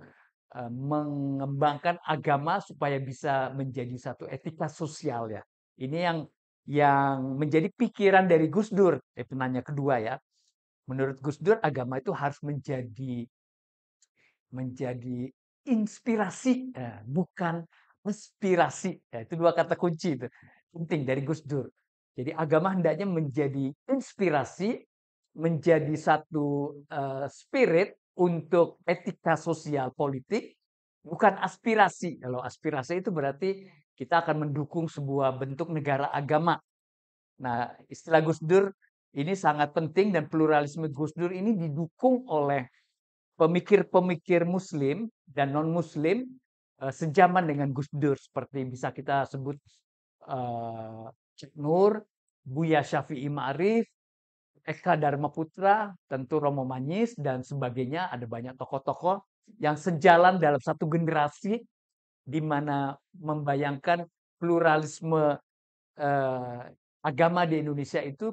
mengembangkan agama supaya bisa menjadi satu etika sosial ya. Ini yang yang menjadi pikiran dari Gus Dur, eh, penanya kedua ya. Menurut Gus Dur agama itu harus menjadi menjadi inspirasi eh, bukan aspirasi Eh, itu dua kata kunci itu. Penting dari Gus Dur. Jadi agama hendaknya menjadi inspirasi, menjadi satu eh, spirit untuk etika sosial politik, bukan aspirasi. Kalau aspirasi itu berarti kita akan mendukung sebuah bentuk negara agama. Nah, istilah Gus Dur ini sangat penting dan pluralisme Gus Dur ini didukung oleh pemikir-pemikir muslim dan non-muslim eh, sejaman dengan Gus Dur seperti bisa kita sebut uh, Cik Nur, Buya Syafi'i Ma'rif, Eka Dharma Putra, tentu Romo Manis dan sebagainya. Ada banyak tokoh-tokoh yang sejalan dalam satu generasi di mana membayangkan pluralisme eh, agama di Indonesia itu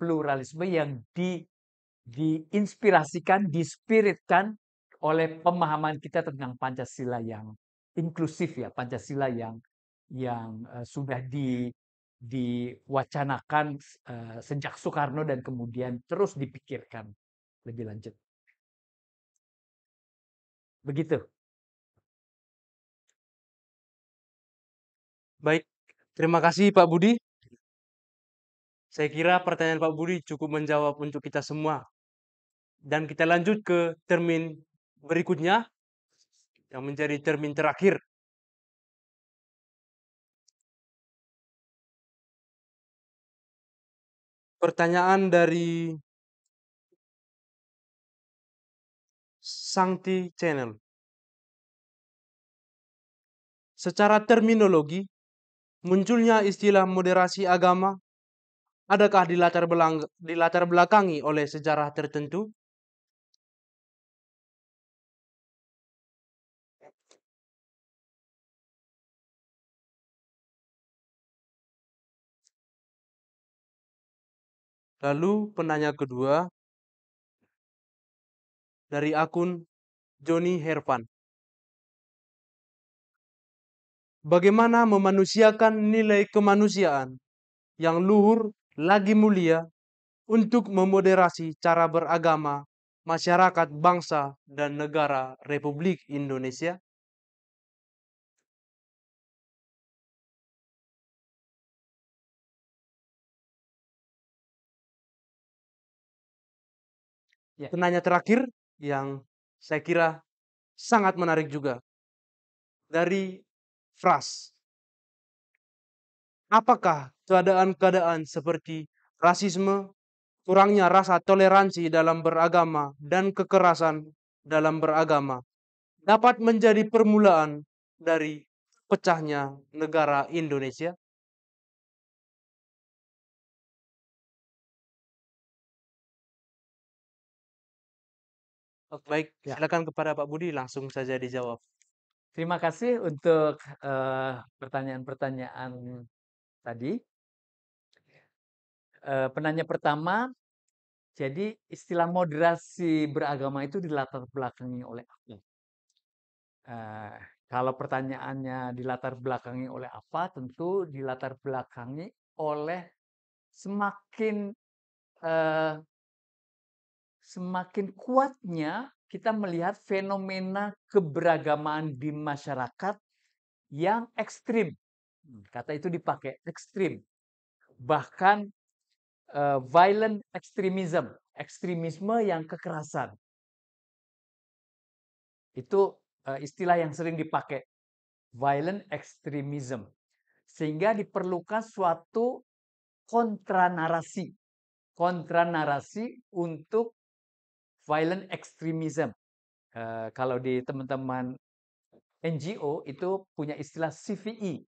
pluralisme yang di diinspirasikan, dispiritkan oleh pemahaman kita tentang Pancasila yang inklusif ya, Pancasila yang yang uh, sudah di diwacanakan uh, sejak Soekarno dan kemudian terus dipikirkan lebih lanjut. Begitu. Baik, terima kasih Pak Budi. Saya kira pertanyaan Pak Budi cukup menjawab untuk kita semua. Dan kita lanjut ke termin berikutnya, yang menjadi termin terakhir. Pertanyaan dari Sangti Channel. Secara terminologi, Munculnya istilah moderasi agama, adakah dilatar, belang, dilatar belakangi oleh sejarah tertentu? Lalu penanya kedua dari akun Joni Hervan. bagaimana memanusiakan nilai kemanusiaan yang luhur lagi mulia untuk memoderasi cara beragama masyarakat, bangsa, dan negara Republik Indonesia? Ya. Penanya terakhir yang saya kira sangat menarik juga dari fras Apakah keadaan-keadaan seperti rasisme, kurangnya rasa toleransi dalam beragama, dan kekerasan dalam beragama dapat menjadi permulaan dari pecahnya negara Indonesia? Baik, ya. silakan kepada Pak Budi langsung saja dijawab. Terima kasih untuk, pertanyaan eh, pertanyaan-pertanyaan tadi. Uh, penanya pertama, jadi istilah moderasi beragama itu dilatar belakangi oleh apa? Uh, kalau pertanyaannya dilatar belakangi oleh apa, tentu dilatar belakangi oleh semakin, uh, semakin kuatnya kita melihat fenomena keberagaman di masyarakat yang ekstrim. Kata itu dipakai ekstrim, bahkan uh, violent extremism, ekstremisme yang kekerasan. Itu uh, istilah yang sering dipakai, violent extremism. Sehingga diperlukan suatu kontra narasi, untuk violent extremism. Uh, kalau di teman-teman NGO itu punya istilah CVE,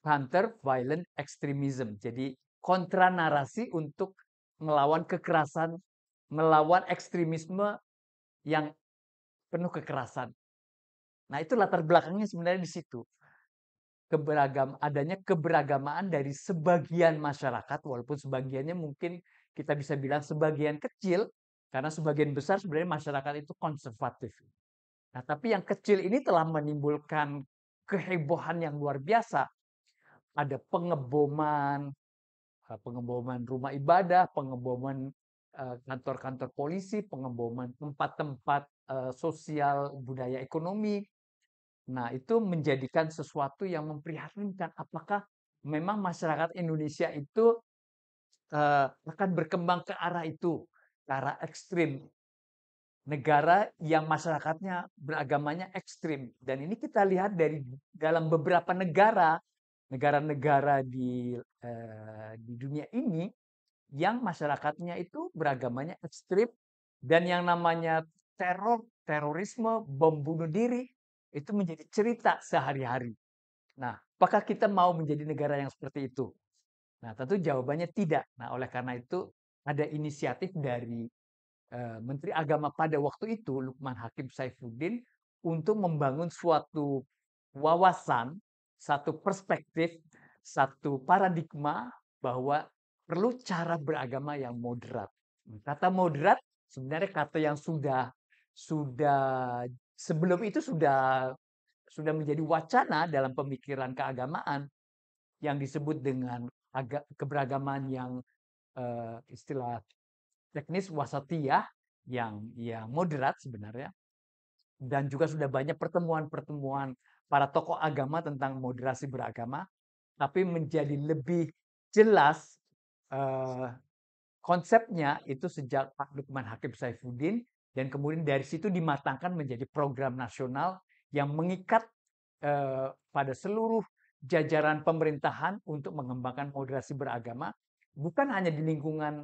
counter violent extremism. Jadi kontra narasi untuk melawan kekerasan, melawan ekstremisme yang penuh kekerasan. Nah itu latar belakangnya sebenarnya di situ. Keberagam, adanya keberagamaan dari sebagian masyarakat, walaupun sebagiannya mungkin kita bisa bilang sebagian kecil, karena sebagian besar sebenarnya masyarakat itu konservatif. Nah, tapi yang kecil ini telah menimbulkan kehebohan yang luar biasa. Ada pengeboman, eh, pengeboman rumah ibadah, pengeboman eh, kantor-kantor polisi, pengeboman tempat-tempat eh, sosial budaya ekonomi. Nah, itu menjadikan sesuatu yang memprihatinkan. Apakah memang masyarakat Indonesia itu akan berkembang ke arah itu? arah ekstrim. Negara yang masyarakatnya beragamanya ekstrim. Dan ini kita lihat dari dalam beberapa negara, negara-negara di, eh, di dunia ini yang masyarakatnya itu beragamanya ekstrim. Dan yang namanya teror, terorisme, bom bunuh diri, itu menjadi cerita sehari-hari. Nah, apakah kita mau menjadi negara yang seperti itu? Nah, tentu jawabannya tidak. Nah, oleh karena itu ada inisiatif dari uh, Menteri Agama pada waktu itu Lukman Hakim Saifuddin untuk membangun suatu wawasan, satu perspektif, satu paradigma bahwa perlu cara beragama yang moderat. Kata moderat sebenarnya kata yang sudah sudah sebelum itu sudah sudah menjadi wacana dalam pemikiran keagamaan yang disebut dengan agak keberagaman yang uh, istilah teknis wasatiyah yang yang moderat sebenarnya dan juga sudah banyak pertemuan-pertemuan para tokoh agama tentang moderasi beragama tapi menjadi lebih jelas uh, konsepnya itu sejak Pak Lukman Hakim Saifuddin dan kemudian dari situ dimatangkan menjadi program nasional yang mengikat eh, pada seluruh jajaran pemerintahan untuk mengembangkan moderasi beragama bukan hanya di lingkungan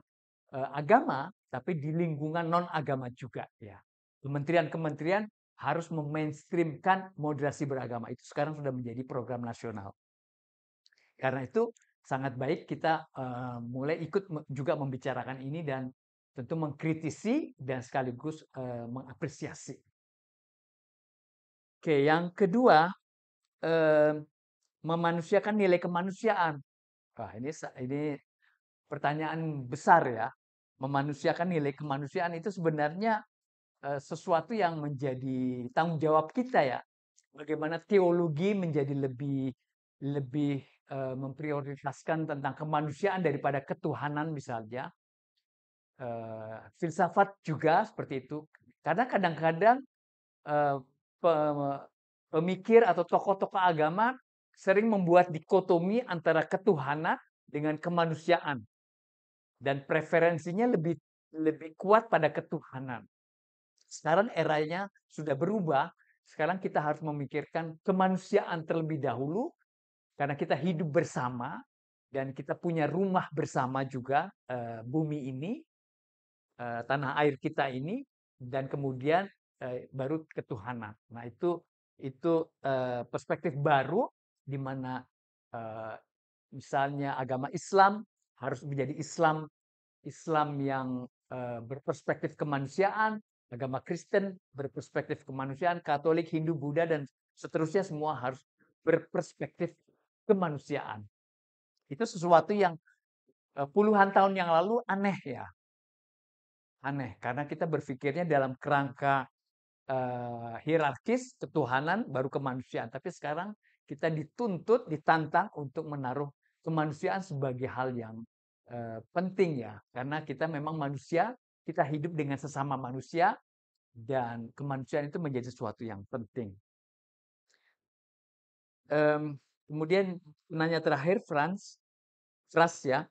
uh, agama, tapi di lingkungan non-agama juga. ya Kementerian-kementerian harus memainstreamkan moderasi beragama. Itu sekarang sudah menjadi program nasional. Karena itu sangat baik kita uh, mulai ikut juga membicarakan ini dan tentu mengkritisi dan sekaligus uh, mengapresiasi. Oke, yang kedua uh, memanusiakan nilai kemanusiaan. Wah, ini ini pertanyaan besar ya. Memanusiakan nilai kemanusiaan itu sebenarnya eh, sesuatu yang menjadi tanggung jawab kita ya. Bagaimana teologi menjadi lebih lebih eh, memprioritaskan tentang kemanusiaan daripada ketuhanan misalnya. Eh, filsafat juga seperti itu. Karena kadang-kadang pemikir atau tokoh-tokoh agama sering membuat dikotomi antara ketuhanan dengan kemanusiaan dan preferensinya lebih lebih kuat pada ketuhanan. Sekarang eranya sudah berubah. Sekarang kita harus memikirkan kemanusiaan terlebih dahulu karena kita hidup bersama dan kita punya rumah bersama juga eh, bumi ini, eh, tanah air kita ini dan kemudian eh, baru ketuhanan. Nah, itu itu perspektif baru di mana misalnya agama Islam harus menjadi Islam Islam yang uh, berperspektif kemanusiaan, agama Kristen berperspektif kemanusiaan, Katolik, Hindu, Buddha dan seterusnya semua harus berperspektif kemanusiaan. Itu sesuatu yang uh, puluhan tahun yang lalu aneh ya. Aneh karena kita berpikirnya dalam kerangka uh, hierarkis, ketuhanan baru kemanusiaan, tapi sekarang kita dituntut, ditantang untuk menaruh kemanusiaan sebagai hal yang uh, penting ya karena kita memang manusia kita hidup dengan sesama manusia dan kemanusiaan itu menjadi sesuatu yang penting. Um, kemudian nanya terakhir Franz, Franz ya,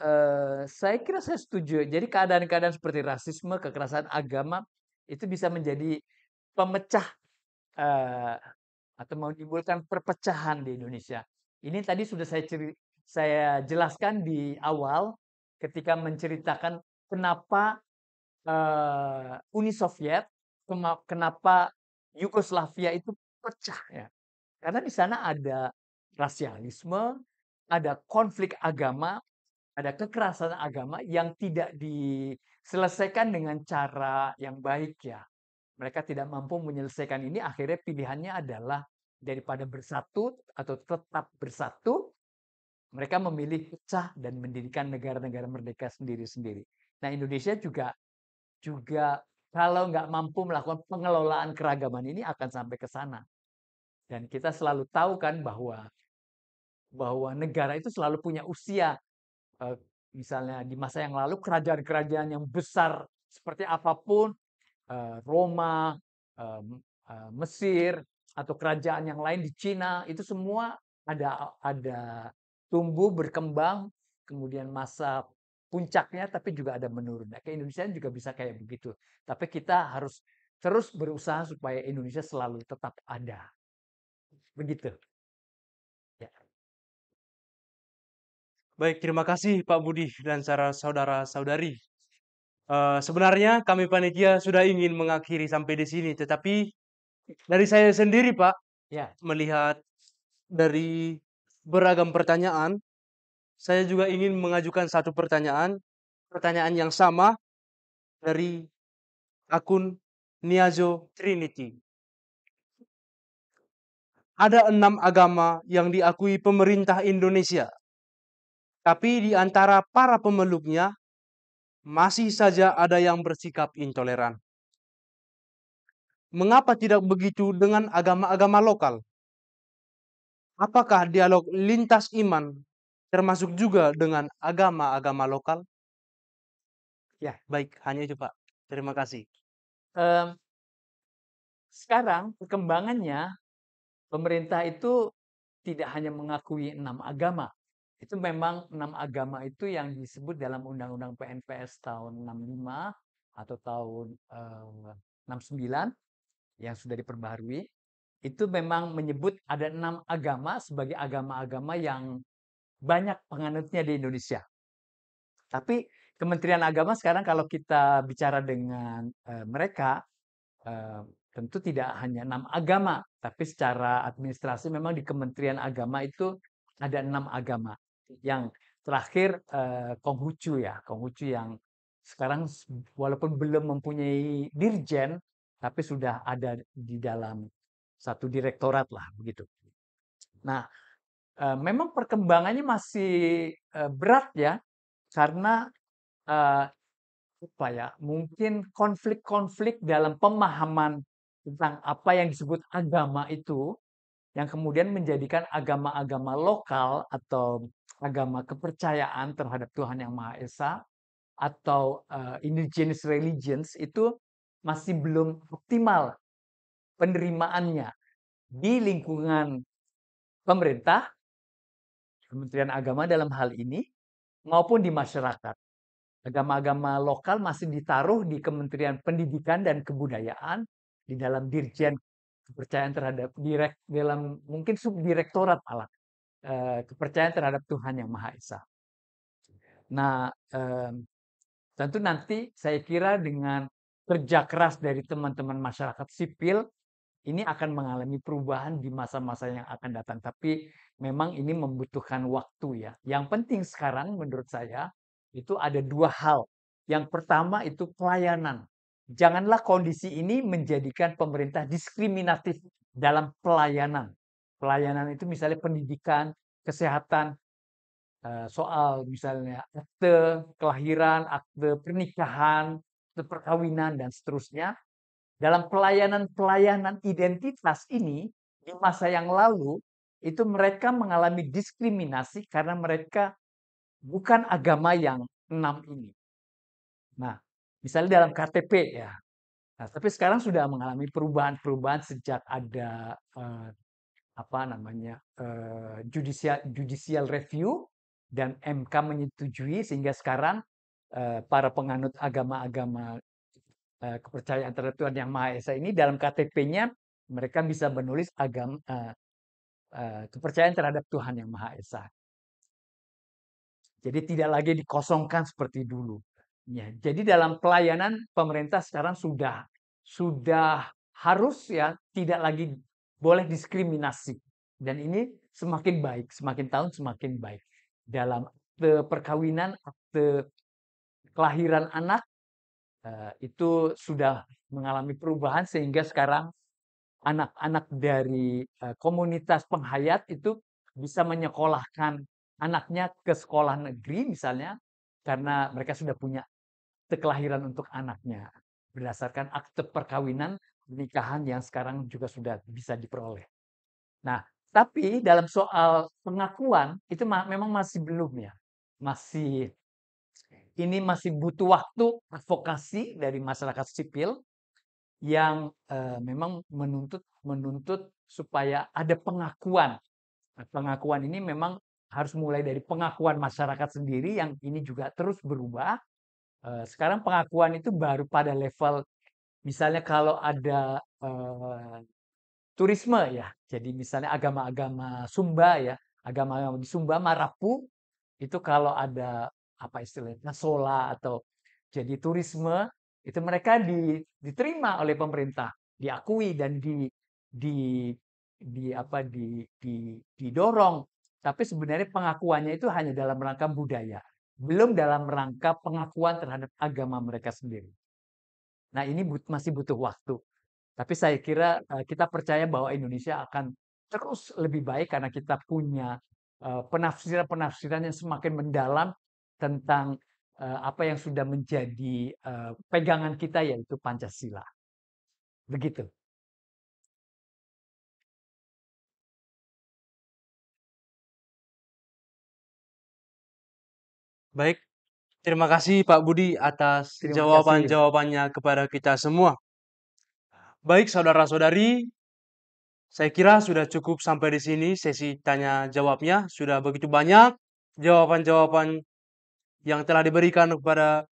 uh, saya kira saya setuju. Jadi keadaan-keadaan seperti rasisme, kekerasan agama itu bisa menjadi pemecah uh, atau menimbulkan perpecahan di Indonesia. Ini tadi sudah saya saya jelaskan di awal ketika menceritakan kenapa eh, Uni Soviet, kenapa Yugoslavia itu pecah ya. Karena di sana ada rasialisme, ada konflik agama, ada kekerasan agama yang tidak diselesaikan dengan cara yang baik ya. Mereka tidak mampu menyelesaikan ini, akhirnya pilihannya adalah daripada bersatu atau tetap bersatu, mereka memilih pecah dan mendirikan negara-negara merdeka sendiri-sendiri. Nah, Indonesia juga juga kalau nggak mampu melakukan pengelolaan keragaman ini akan sampai ke sana. Dan kita selalu tahu kan bahwa bahwa negara itu selalu punya usia. Eh, misalnya di masa yang lalu kerajaan-kerajaan yang besar seperti apapun e, Roma, eh, Mesir atau kerajaan yang lain di Cina itu semua ada ada tumbuh berkembang kemudian masa puncaknya tapi juga ada menurun. Nah, Indonesia juga bisa kayak begitu. Tapi kita harus terus berusaha supaya Indonesia selalu tetap ada. Begitu. Ya. Baik, terima kasih Pak Budi dan para saudara-saudari. Uh, sebenarnya kami panitia sudah ingin mengakhiri sampai di sini, tetapi dari saya sendiri Pak, ya. melihat dari beragam pertanyaan. Saya juga ingin mengajukan satu pertanyaan, pertanyaan yang sama dari akun Niazo Trinity. Ada enam agama yang diakui pemerintah Indonesia, tapi di antara para pemeluknya masih saja ada yang bersikap intoleran. Mengapa tidak begitu dengan agama-agama lokal? Apakah dialog lintas iman termasuk juga dengan agama-agama lokal? Ya, baik. Hanya itu, Pak. Terima kasih. Um, sekarang perkembangannya, pemerintah itu tidak hanya mengakui enam agama. Itu memang enam agama itu yang disebut dalam Undang-Undang PNPS tahun 65 atau tahun um, eh, 69 yang sudah diperbaharui itu memang menyebut ada enam agama sebagai agama-agama yang banyak penganutnya di Indonesia. Tapi Kementerian Agama sekarang kalau kita bicara dengan e, mereka e, tentu tidak hanya enam agama, tapi secara administrasi memang di Kementerian Agama itu ada enam agama. Yang terakhir e, Konghucu ya, Konghucu yang sekarang walaupun belum mempunyai dirjen, tapi sudah ada di dalam satu direktorat lah begitu. Nah, eh, memang perkembangannya masih eh, berat ya karena eh, apa ya? Mungkin konflik-konflik dalam pemahaman tentang apa yang disebut agama itu yang kemudian menjadikan agama-agama lokal atau agama kepercayaan terhadap Tuhan yang Maha Esa atau uh, indigenous religions itu masih belum optimal penerimaannya di lingkungan pemerintah, Kementerian Agama dalam hal ini, maupun di masyarakat. Agama-agama lokal masih ditaruh di Kementerian Pendidikan dan Kebudayaan di dalam Dirjen kepercayaan terhadap direk dalam mungkin subdirektorat alat eh, kepercayaan terhadap Tuhan yang Maha Esa. Nah, tentu nanti saya kira dengan kerja keras dari teman-teman masyarakat sipil ini akan mengalami perubahan di masa-masa yang akan datang. Tapi memang ini membutuhkan waktu ya. Yang penting sekarang menurut saya itu ada dua hal. Yang pertama itu pelayanan. Janganlah kondisi ini menjadikan pemerintah diskriminatif dalam pelayanan. Pelayanan itu misalnya pendidikan, kesehatan, eh, soal misalnya akte kelahiran, akte pernikahan, akte perkawinan, dan seterusnya dalam pelayanan-pelayanan identitas ini di masa yang lalu itu mereka mengalami diskriminasi karena mereka bukan agama yang enam ini. Nah, misalnya dalam KTP ya. Nah, tapi sekarang sudah mengalami perubahan-perubahan sejak ada eh, apa namanya eh, judicial judicial review dan MK menyetujui sehingga sekarang eh, para penganut agama-agama Eh, kepercayaan terhadap Tuhan Yang Maha Esa ini dalam KTP-nya mereka bisa menulis agama uh, eh, uh, eh, kepercayaan terhadap Tuhan Yang Maha Esa. Jadi tidak lagi dikosongkan seperti dulu. Ya, jadi dalam pelayanan pemerintah sekarang sudah sudah harus ya tidak lagi boleh diskriminasi dan ini semakin baik, semakin tahun semakin baik. Dalam perkawinan, akte kelahiran anak Eh, itu sudah mengalami perubahan sehingga sekarang anak-anak dari eh, komunitas penghayat itu bisa menyekolahkan anaknya ke sekolah negeri misalnya karena mereka sudah punya kelahiran untuk anaknya berdasarkan akte perkawinan pernikahan yang sekarang juga sudah bisa diperoleh. Nah, tapi dalam soal pengakuan itu memang masih belum ya. Masih ini masih butuh waktu advokasi dari masyarakat sipil yang eh, memang menuntut menuntut supaya ada pengakuan. Nah, pengakuan ini memang harus mulai dari pengakuan masyarakat sendiri yang ini juga terus berubah. Eh, sekarang pengakuan itu baru pada level misalnya kalau ada eh, turisme ya. Jadi misalnya agama-agama Sumba ya, agama-agama di Sumba Marapu itu kalau ada apa istilahnya sola atau jadi turisme itu mereka diterima oleh pemerintah, diakui dan di di di apa di, di didorong. Tapi sebenarnya pengakuannya itu hanya dalam rangka budaya, belum dalam rangka pengakuan terhadap agama mereka sendiri. Nah, ini but, masih butuh waktu. Tapi saya kira eh, kita percaya bahwa Indonesia akan terus lebih baik karena kita punya eh, penafsiran-penafsiran yang semakin mendalam tentang uh, apa yang sudah menjadi uh, pegangan kita yaitu Pancasila. Begitu. Baik, terima kasih Pak Budi atas jawaban-jawabannya kepada kita semua. Baik saudara-saudari, saya kira sudah cukup sampai di sini sesi tanya jawabnya. Sudah begitu banyak jawaban-jawaban yang telah diberikan kepada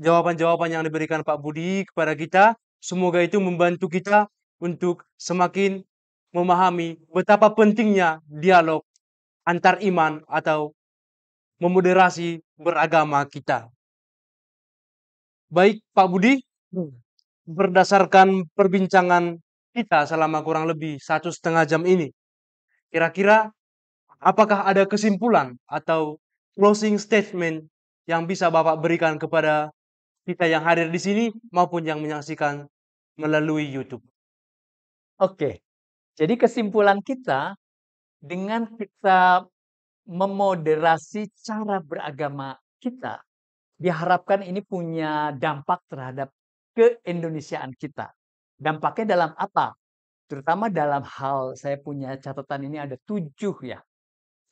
jawaban-jawaban yang diberikan Pak Budi kepada kita. Semoga itu membantu kita untuk semakin memahami betapa pentingnya dialog antar iman atau memoderasi beragama kita. Baik Pak Budi, hmm. berdasarkan perbincangan kita selama kurang lebih satu setengah jam ini, kira-kira apakah ada kesimpulan atau closing statement yang bisa Bapak berikan kepada kita yang hadir di sini maupun yang menyaksikan melalui YouTube. Oke, jadi kesimpulan kita dengan kita memoderasi cara beragama kita, diharapkan ini punya dampak terhadap keindonesiaan kita. Dampaknya dalam apa? Terutama dalam hal, saya punya catatan ini ada tujuh ya.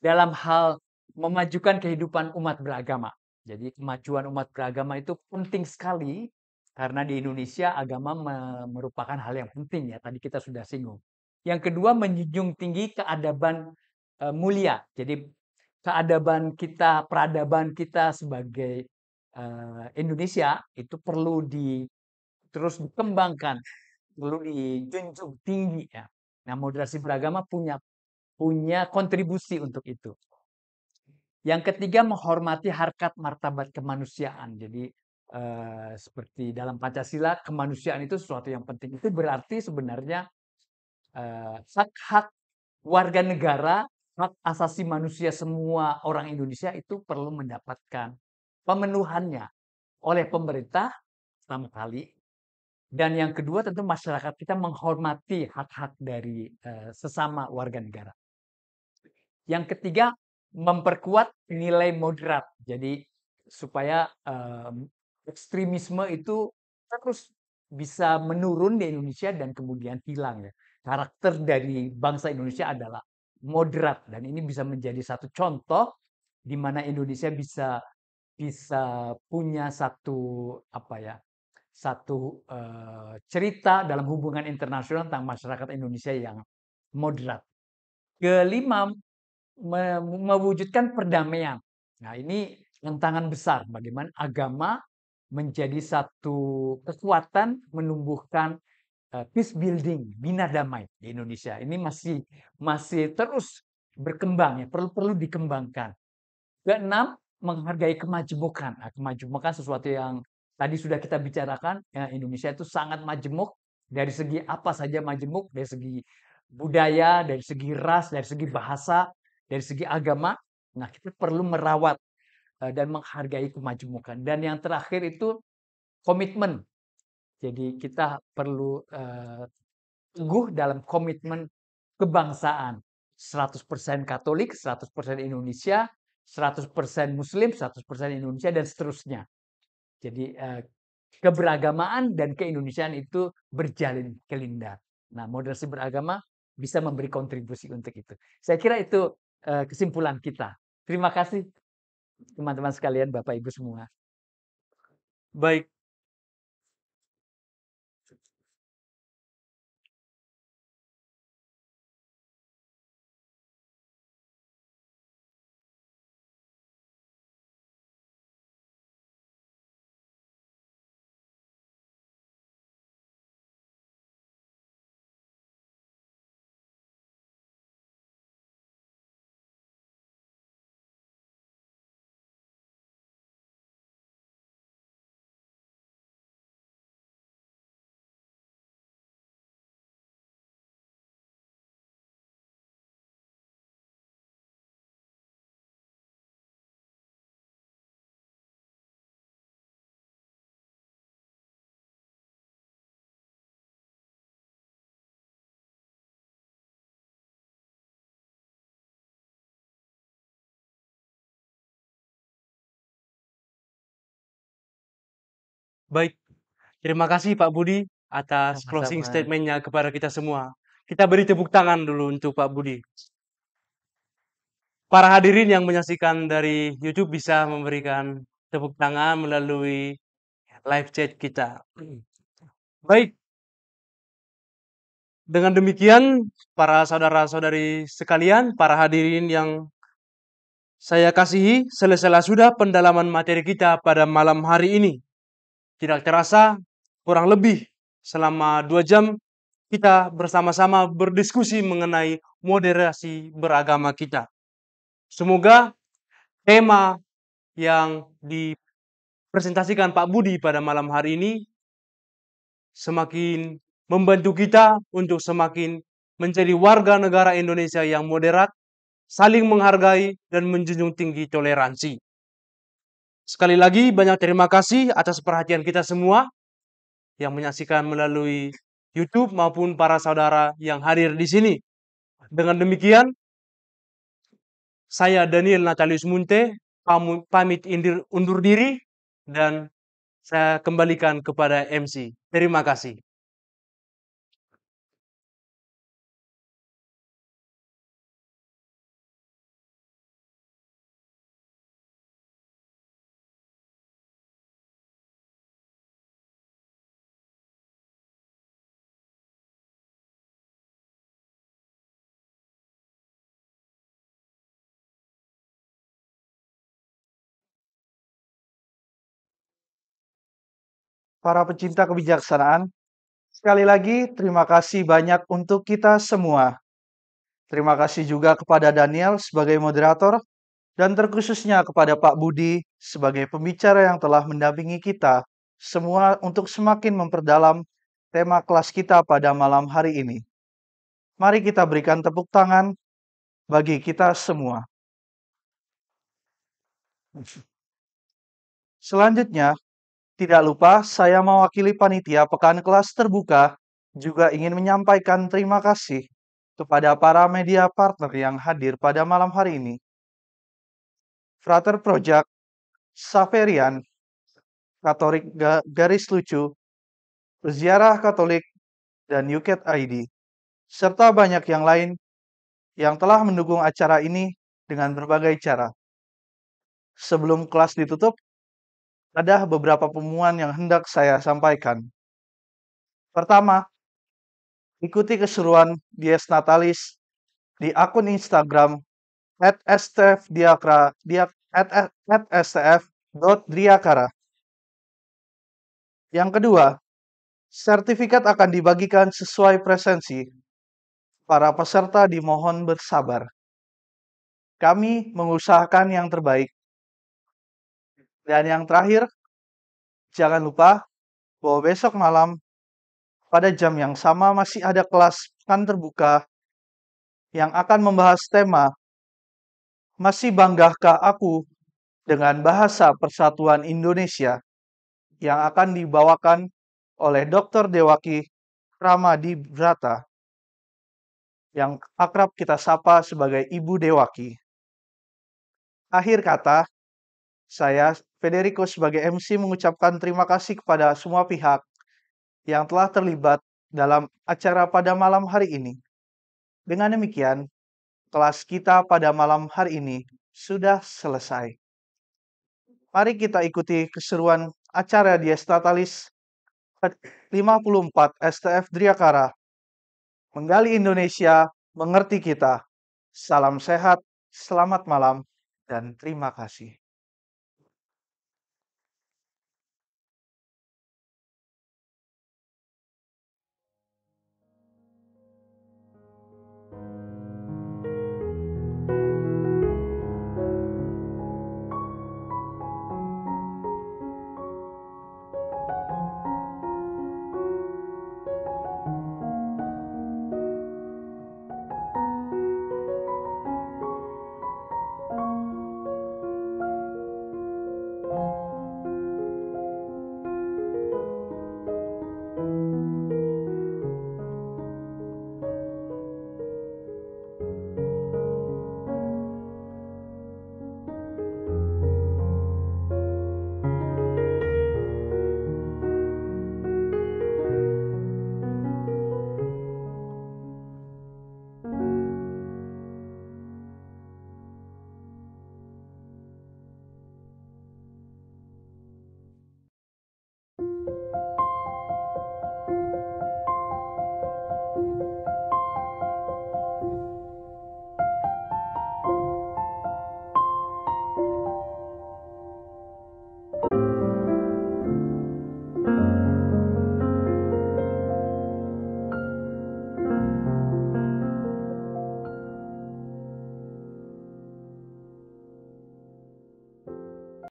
Dalam hal memajukan kehidupan umat beragama. Jadi kemajuan umat beragama itu penting sekali karena di Indonesia agama merupakan hal yang penting ya tadi kita sudah singgung. Yang kedua menjunjung tinggi keadaban e, mulia. Jadi keadaban kita, peradaban kita sebagai e, Indonesia itu perlu di terus dikembangkan, perlu dijunjung tinggi ya. Nah, moderasi beragama punya punya kontribusi untuk itu. Yang ketiga menghormati harkat martabat kemanusiaan. Jadi eh, seperti dalam Pancasila kemanusiaan itu sesuatu yang penting. Itu berarti sebenarnya hak-hak eh, warga negara, hak asasi manusia semua orang Indonesia itu perlu mendapatkan pemenuhannya oleh pemerintah pertama kali dan yang kedua tentu masyarakat kita menghormati hak-hak dari uh, sesama warga negara. Yang ketiga memperkuat nilai moderat. Jadi supaya um, ekstremisme itu terus bisa menurun di Indonesia dan kemudian hilang ya. Karakter dari bangsa Indonesia adalah moderat dan ini bisa menjadi satu contoh di mana Indonesia bisa bisa punya satu apa ya satu uh, cerita dalam hubungan internasional tentang masyarakat Indonesia yang moderat. Kelima mewujudkan perdamaian. Nah, ini tantangan besar bagaimana agama menjadi satu kekuatan menumbuhkan eh, peace building, bina damai di Indonesia. Ini masih masih terus berkembang ya, perlu perlu dikembangkan. Keenam, menghargai kemajemukan. Nah, kemajemukan sesuatu yang tadi sudah kita bicarakan, ya, Indonesia itu sangat majemuk dari segi apa saja majemuk, dari segi budaya, dari segi ras, dari segi bahasa, dari segi agama, nah kita perlu merawat dan menghargai kemajemukan. Dan yang terakhir itu komitmen. Jadi kita perlu uh, teguh dalam komitmen kebangsaan. 100% Katolik, 100% Indonesia, 100% Muslim, 100% Indonesia, dan seterusnya. Jadi keberagamaan dan keindonesiaan itu berjalin kelindar, Nah, moderasi beragama bisa memberi kontribusi untuk itu. Saya kira itu Eh, kesimpulan kita. Terima kasih teman-teman sekalian, Bapak Ibu semua. Baik, Baik, terima kasih Pak Budi atas Sama-sama. closing statementnya kepada kita semua. Kita beri tepuk tangan dulu untuk Pak Budi. Para hadirin yang menyaksikan dari YouTube bisa memberikan tepuk tangan melalui live chat kita. Baik, dengan demikian, para saudara-saudari sekalian, para hadirin yang saya kasihi, selesailah sudah pendalaman materi kita pada malam hari ini. Tidak terasa, kurang lebih selama dua jam kita bersama-sama berdiskusi mengenai moderasi beragama kita. Semoga tema yang dipresentasikan Pak Budi pada malam hari ini semakin membantu kita untuk semakin menjadi warga negara Indonesia yang moderat, saling menghargai, dan menjunjung tinggi toleransi. Sekali lagi banyak terima kasih atas perhatian kita semua yang menyaksikan melalui YouTube maupun para saudara yang hadir di sini. Dengan demikian, saya Daniel Natalius Munte pamit undur diri dan saya kembalikan kepada MC. Terima kasih. para pecinta kebijaksanaan. Sekali lagi, terima kasih banyak untuk kita semua. Terima kasih juga kepada Daniel sebagai moderator, dan terkhususnya kepada Pak Budi sebagai pembicara yang telah mendampingi kita semua untuk semakin memperdalam tema kelas kita pada malam hari ini. Mari kita berikan tepuk tangan bagi kita semua. Selanjutnya, tidak lupa, saya mewakili panitia pekan kelas terbuka juga ingin menyampaikan terima kasih kepada para media partner yang hadir pada malam hari ini. Frater Project, Saverian, Katolik Garis Lucu, Ziarah Katolik, dan Yuket ID, serta banyak yang lain yang telah mendukung acara ini dengan berbagai cara. Sebelum kelas ditutup, ada beberapa pemuan yang hendak saya sampaikan. Pertama, ikuti keseruan Dies Natalis di akun Instagram at stfdiakra at stf.driakara. Yang kedua, sertifikat akan dibagikan sesuai presensi. Para peserta dimohon bersabar. Kami mengusahakan yang terbaik dan yang terakhir, jangan lupa bahwa besok malam pada jam yang sama masih ada kelas pekan terbuka yang akan membahas tema Masih Banggahkah Aku dengan Bahasa Persatuan Indonesia yang akan dibawakan oleh Dr. Dewaki Ramadi Brata yang akrab kita sapa sebagai Ibu Dewaki. Akhir kata, saya Federico sebagai MC mengucapkan terima kasih kepada semua pihak yang telah terlibat dalam acara pada malam hari ini. Dengan demikian, kelas kita pada malam hari ini sudah selesai. Mari kita ikuti keseruan acara di Estatalis 54 STF Driakara. Menggali Indonesia, mengerti kita. Salam sehat, selamat malam, dan terima kasih.